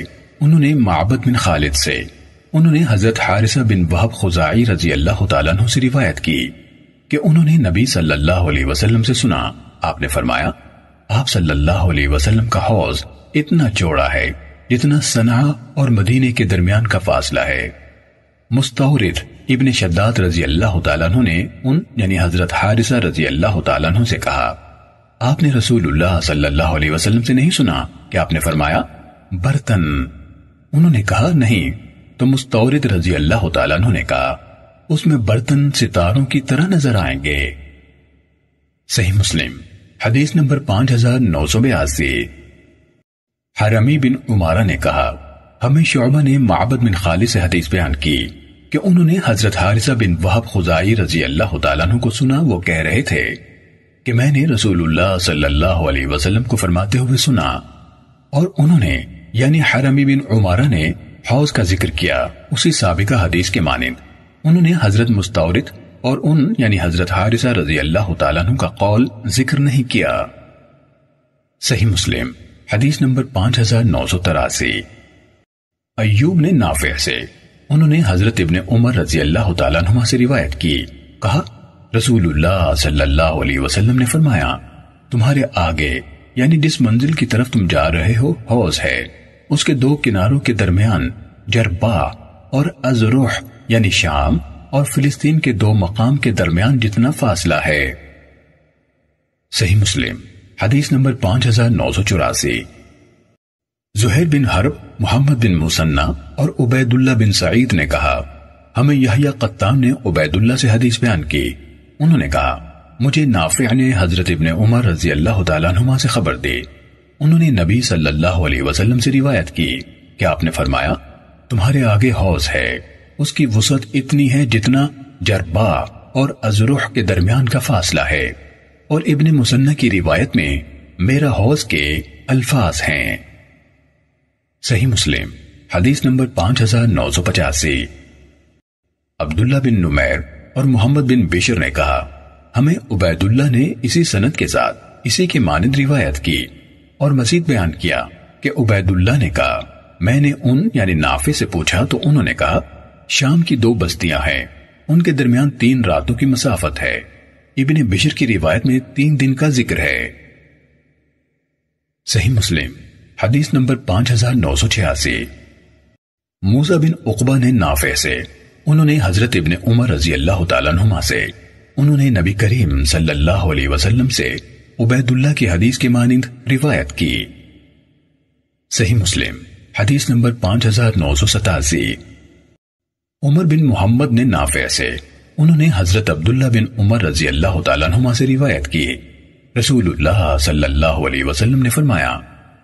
उन्होंने माबद बिन खालिद से उन्होंने हजरत हारिसा बिन वहब खुजाई रजी अल्लाह तु से रिवायत की कि उन्होंने नबी सल्लल्लाहु अलैहि वसल्लम से सुना आपने फरमाया आप सल्लल्लाहु अलैहि वसल्लम का हौज इतना चौड़ा है जितना सना और मदीने के दरमियान का फासला है मुस्तौरिद इब्न शद्दात रजी अल्लाह तु ने उन यानी हजरत हारिसा रजी अल्लाह तु से कहा आपने रसूलुल्लाह सल्लल्लाहु अलैहि वसल्लम से नहीं सुना कि आपने फरमाया बर्तन उन्होंने कहा नहीं तो मुस्तौरिद रजी अल्लाह तु ने कहा उसमें बर्तन सितारों की तरह नजर आएंगे सही मुस्लिम हदीस नंबर पांच हजार नौ सौ बयासी हरमी बिन उमारा ने कहा हमें शोबा ने माबद बिन खाली से हदीस बयान की कि उन्होंने हजरत हारिसा बिन वहब खुजाई रजी अल्लाह तु को सुना वो कह रहे थे कि मैंने रसूलुल्लाह सल्लल्लाहु अलैहि वसल्लम को फरमाते हुए सुना और उन्होंने यानी हरमी बिन उमारा ने हौज का जिक्र किया उसी सबका हदीस के मानंद उन्होंने हजरत मुस्तौरित और उन यानी हजरत हारिसा रजी अल्लाह तु का कौल जिक्र नहीं किया सही मुस्लिम हदीस नंबर पांच हजार नौ सौ तिरासी अयूब ने नाफे से उन्होंने हजरत इबन उमर रजी अल्लाह तुमा से रिवायत की कहा रसूलुल्लाह सल्लल्लाहु वसल्लम ने फरमाया तुम्हारे आगे यानी जिस मंजिल की तरफ तुम जा रहे हो हौज है उसके दो किनारों के दरमियान जरबा और अजरोह यानी शाम और फिलिस्तीन के दो मकाम के दरमियान जितना फासला है सही मुस्लिम हदीस नंबर पांच हजार नौ सौ चौरासी जुहैर बिन हरब मोहम्मद बिन मुसन्ना और उबैदुल्ला बिन सईद ने कहा हमें यहिया कत्तान ने उबैदुल्ला से हदीस बयान की उन्होंने कहा मुझे नाफिया ने हजरत इबन उमर रजी अल्लाह तुमा से खबर दी उन्होंने नबी सल्लल्लाहु अलैहि वसल्लम से रिवायत की कि आपने फरमाया तुम्हारे आगे हौज है उसकी वसत इतनी है जितना जरबा और अजरुह के दरमियान का फासला है और इबन मुसन्ना की रिवायत में मेरा हौज के अल्फाज हैं सही मुस्लिम हदीस नंबर पांच हजार नौ सौ पचासी अब्दुल्ला बिन नुमैर और मोहम्मद बिन बिशर ने कहा हमें उबैदुल्ला ने इसी सनद के साथ इसी के मानद रिवायत की और मजीद बयान किया कि उबैदुल्ला ने कहा मैंने उन यानी नाफे से पूछा तो उन्होंने कहा शाम की दो बस्तियां हैं उनके दरमियान तीन रातों की मसाफत है इबन बिशर की रिवायत में तीन दिन का जिक्र है सही मुस्लिम हदीस नंबर पांच हजार नौ सौ छियासी मूसा बिन उकबा ने नाफे से उन्होंने हजरत इबन उमर रजी अल्लाह तुमा से उन्होंने नबी करीम सल्लल्लाहु अलैहि वसल्लम से उबैदुल्ला की हदीस के मानंद रिवायत की सही मुस्लिम हदीस नंबर पांच हजार नौ सौ सतासी उमर बिन मोहम्मद ने नाफे से उन्होंने हजरत अब्दुल्ला बिन उमर रजी अल्लाह तुमा से रिवायत की रसूलुल्लाह सल्लल्लाहु अलैहि वसल्लम ने फरमाया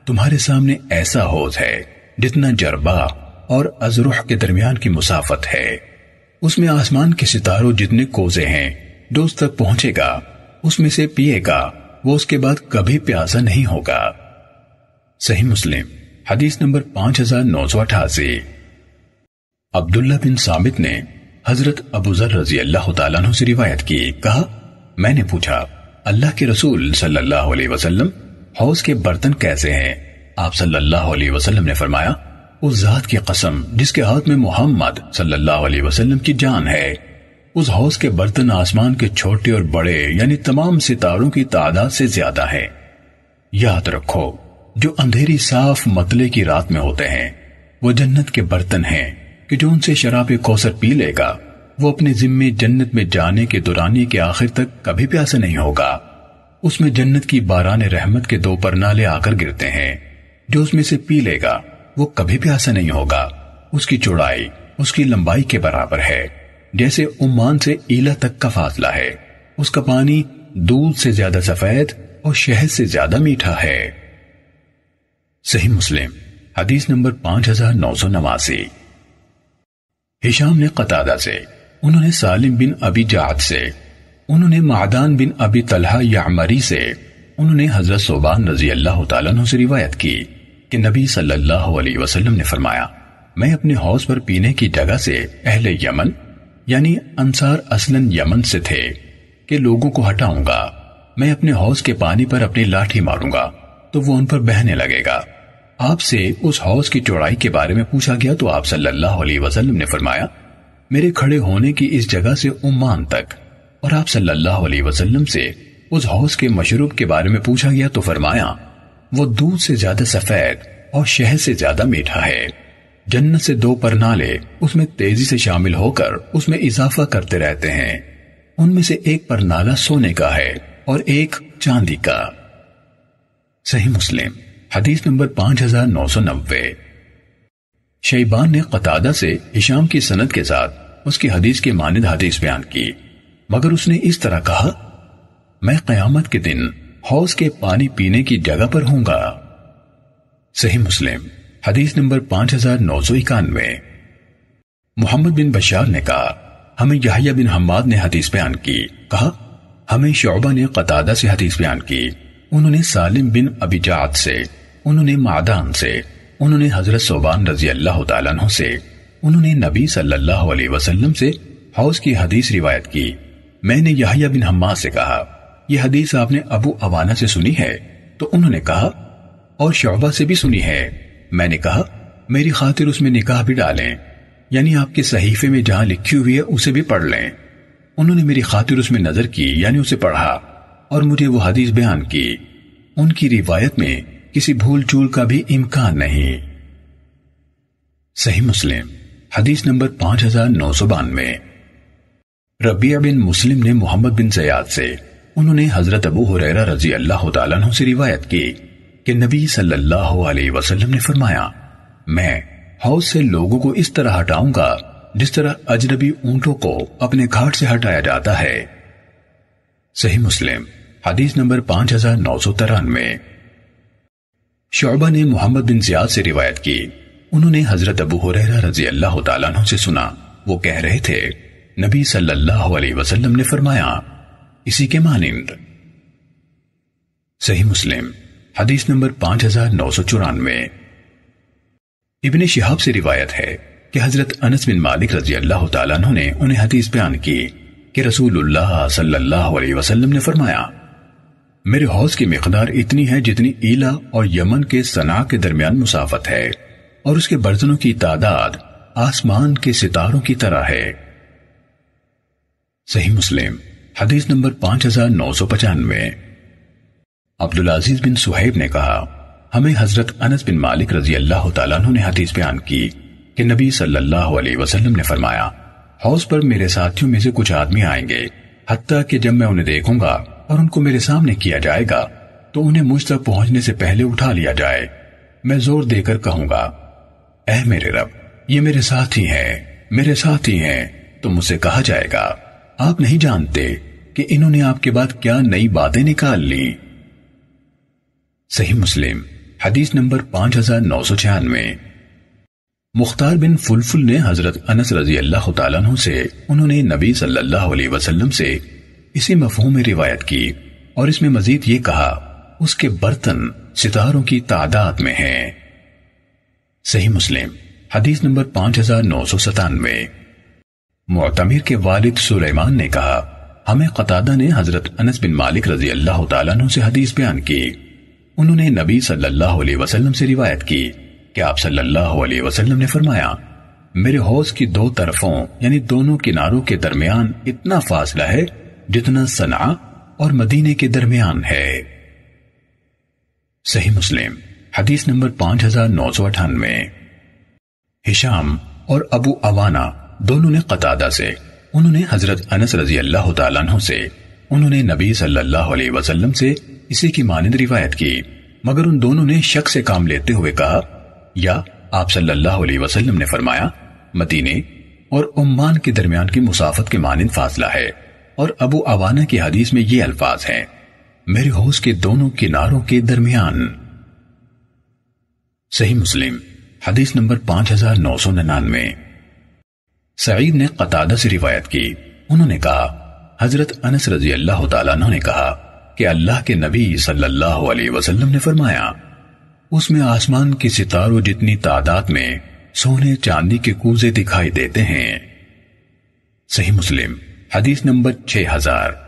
तुम्हारे सामने ऐसा होज है जितना जरबा और अजरुह के दरमियान की मुसाफत है उसमें आसमान के सितारों जितने कोजे हैं दोस्त तक पहुंचेगा उसमें से पिएगा वो उसके बाद कभी प्यासा नहीं होगा सही मुस्लिम हदीस नंबर पांच हजार नौ सौ अठासी अब्दुल्ला बिन साबित ने हजरत अबूजर रजी अल्लाह तु से रिवायत की कहा मैंने पूछा अल्लाह के रसूल सल्लल्लाहु अलैहि वसल्लम हौस के बर्तन कैसे हैं आप सल्लल्लाहु अलैहि वसल्लम ने फरमाया उस जात की कसम जिसके हाथ में मोहम्मद सल्लल्लाहु अलैहि वसल्लम की जान है उस हौस के बर्तन आसमान के छोटे और बड़े यानी तमाम सितारों की तादाद से ज्यादा है याद रखो जो अंधेरी साफ मतले की रात में होते हैं वो जन्नत के बर्तन हैं कि जो उनसे शराब कौसर पी लेगा वो अपने जिम्मे जन्नत में जाने के दुरानी के आखिर तक कभी प्यासे नहीं होगा उसमें जन्नत की बारान रहमत के दो परनाले आकर गिरते हैं जो उसमें से पी लेगा वो कभी प्यासा नहीं होगा उसकी चौड़ाई उसकी लंबाई के बराबर है जैसे उमान से ईला तक का फासला है उसका पानी दूध से ज्यादा सफेद और शहद से ज्यादा मीठा है सही मुस्लिम हदीस नंबर पांच हजार नौ सौ नवासी हिशाम ने कतादा से उन्होंने सालिम बिन अबी जाद से उन्होंने मादान बिन अबी तलहा यामरी से उन्होंने हजरत सोबान रजी अल्लाह तु से रिवायत की कि नबी सल्लल्लाहु अलैहि वसल्लम ने फरमाया मैं अपने हौस पर पीने की जगह से अहले यमन यानी अंसार असलन यमन से थे कि लोगों को हटाऊंगा मैं अपने हौस के पानी पर अपनी लाठी मारूंगा तो वो उन पर बहने लगेगा आपसे उस हौस की चौड़ाई के बारे में पूछा गया तो आप सल्लल्लाहु अलैहि वसल्लम ने फरमाया मेरे खड़े होने की इस जगह से उम्मान तक और आप सल्लल्लाहु अलैहि वसल्लम से उस हौस के मशरूब के बारे में पूछा गया तो फरमाया वो दूध से ज्यादा सफेद और शहद से ज्यादा मीठा है जन्नत से दो परनाले उसमें तेजी से शामिल होकर उसमें इजाफा करते रहते हैं उनमें से एक परनाला सोने का है और एक चांदी का सही मुस्लिम हदीस नंबर पांच हजार नौ सौ नब्बे शैबान ने कतादा से हिशाम की सनद के साथ उसकी हदीस के मानद हदीस बयान की मगर उसने इस तरह कहा मैं कयामत के दिन हौस के पानी पीने की जगह पर हूंगा सही मुस्लिम हदीस नंबर पांच हजार नौ सौ इक्यानवे मोहम्मद बिन बशार ने कहा हमें यहिया बिन हम्माद ने हदीस बयान की कहा हमें शोबा ने कतादा से हदीस बयान की उन्होंने सालिम बिन अबिजात से उन्होंने मादान से उन्होंने हजरत सोबान रजी अल्लाह तु से उन्होंने नबी सल्लल्लाहु अलैहि वसल्लम से हौस की हदीस रिवायत की मैंने यहिया बिन हम्मा से कहा यह हदीस आपने अबू अवाना से सुनी है तो उन्होंने कहा और शोबा से भी सुनी है मैंने कहा मेरी खातिर उसमें निकाह भी डालें यानी आपके सहीफे में जहां लिखी हुई है उसे भी पढ़ लें उन्होंने मेरी खातिर उसमें नजर की यानी उसे पढ़ा और मुझे वो हदीस बयान की उनकी रिवायत में किसी भूल चूल का भी इम्कान नहीं सही मुस्लिम हदीस नंबर पांच हजार नौ सौ बानवे रबिया बिन मुस्लिम ने मोहम्मद बिन सयाद से उन्होंने हजरत अबू हुरैरा रजी अल्लाह से रिवायत की कि नबी सल्लल्लाहु अलैहि वसल्लम ने फरमाया मैं हौस से लोगों को इस तरह हटाऊंगा जिस तरह अजनबी ऊंटों को अपने घाट से हटाया जाता है सही मुस्लिम हदीस नंबर पांच हजार नौ सौ तिरानवे शोबा ने मोहम्मद बिन जियाद से रिवायत की उन्होंने हजरत अबू हुरैरा रजी अल्लाह तला से सुना वो कह रहे थे नबी सल्लल्लाहु अलैहि वसल्लम ने फरमाया इसी के मानिंद सही मुस्लिम हदीस नंबर पांच हजार नौ सौ चौरानवे इबन शिहाब से रिवायत है कि हजरत अनस बिन मालिक रजी अल्लाह तु ने उन्हें हदीस बयान की कि रसूलुल्लाह सल्लल्लाहु अलैहि वसल्लम ने फरमाया मेरे हौस की मकदार इतनी है जितनी ईला और यमन के सना के दरमियान मुसाफत है और उसके बर्तनों की तादाद आसमान के सितारों की तरह है सही मुस्लिम हदीस नंबर पांच हजार नौ सौ पचानवे अब्दुल अजीज बिन सुहेब ने कहा हमें हजरत अनस बिन मालिक रजी अल्लाह ने हदीस बयान की कि नबी सल्लल्लाहु अलैहि वसल्लम ने फरमाया हौस पर मेरे साथियों में से कुछ आदमी आएंगे हत्या कि जब मैं उन्हें देखूंगा और उनको मेरे सामने किया जाएगा तो उन्हें मुझ तक पहुंचने से पहले उठा लिया जाए मैं जोर देकर कहूंगा ऐ मेरे रब ये मेरे साथी है मेरे साथ ही हैं तो मुझसे कहा जाएगा आप नहीं जानते कि इन्होंने आपके बाद क्या नई बातें निकाल ली सही मुस्लिम हदीस नंबर पांच हजार नौ सौ छियानवे मुख्तार बिन फुलफुल ने हजरत अनस रजी अल्लाह तु से उन्होंने नबी सल्लल्लाहु अलैहि वसल्लम से इसी मफहू में रिवायत की और इसमें मजीद ये कहा उसके बर्तन सितारों की तादाद में है सही मुस्लिम हदीस नंबर पांच हजार नौ सौ सतानवे मोतमिर के वालिद सुलेमान ने कहा हमें कतादा ने हजरत अनस बिन मालिक रजी अल्लाह तु से हदीस बयान की उन्होंने नबी सल्लल्लाहु अलैहि वसल्लम से रिवायत की कि आप सल्लल्लाहु अलैहि वसल्लम ने फरमाया मेरे हौज की दो तरफों यानी दोनों किनारों के दरमियान इतना फासला है जितना सना और मदीने के दरमियान है सही मुस्लिम हदीस नंबर पांच हजार नौ सौ अठानवे हिशाम और अबू अवाना दोनों ने कतादा से उन्होंने हजरत अनस रजी अल्लाह से उन्होंने नबी सल्लल्लाहु अलैहि वसल्लम से इसी की मानंद रिवायत की मगर उन दोनों ने शक से काम लेते हुए कहा या आप सल्लल्लाहु अलैहि वसल्लम ने फरमाया मदीने और उम्मान के दरमियान की मुसाफत के मानंद फासला है और अबू अवाना की हदीस में ये अल्फाज हैं मेरे होश के दोनों किनारों के दरमियान सही मुस्लिम हदीस नंबर पांच हजार नौ सौ निन्यानवे सईद ने कतादा से रिवायत की उन्होंने कहा हजरत अनस रजी अल्लाह तला ने कहा कि अल्लाह के नबी सल्लल्लाहु अलैहि वसल्लम ने फरमाया उसमें आसमान के सितारों जितनी तादाद में सोने चांदी के कूजे दिखाई देते हैं सही मुस्लिम हदीस नंबर छह हजार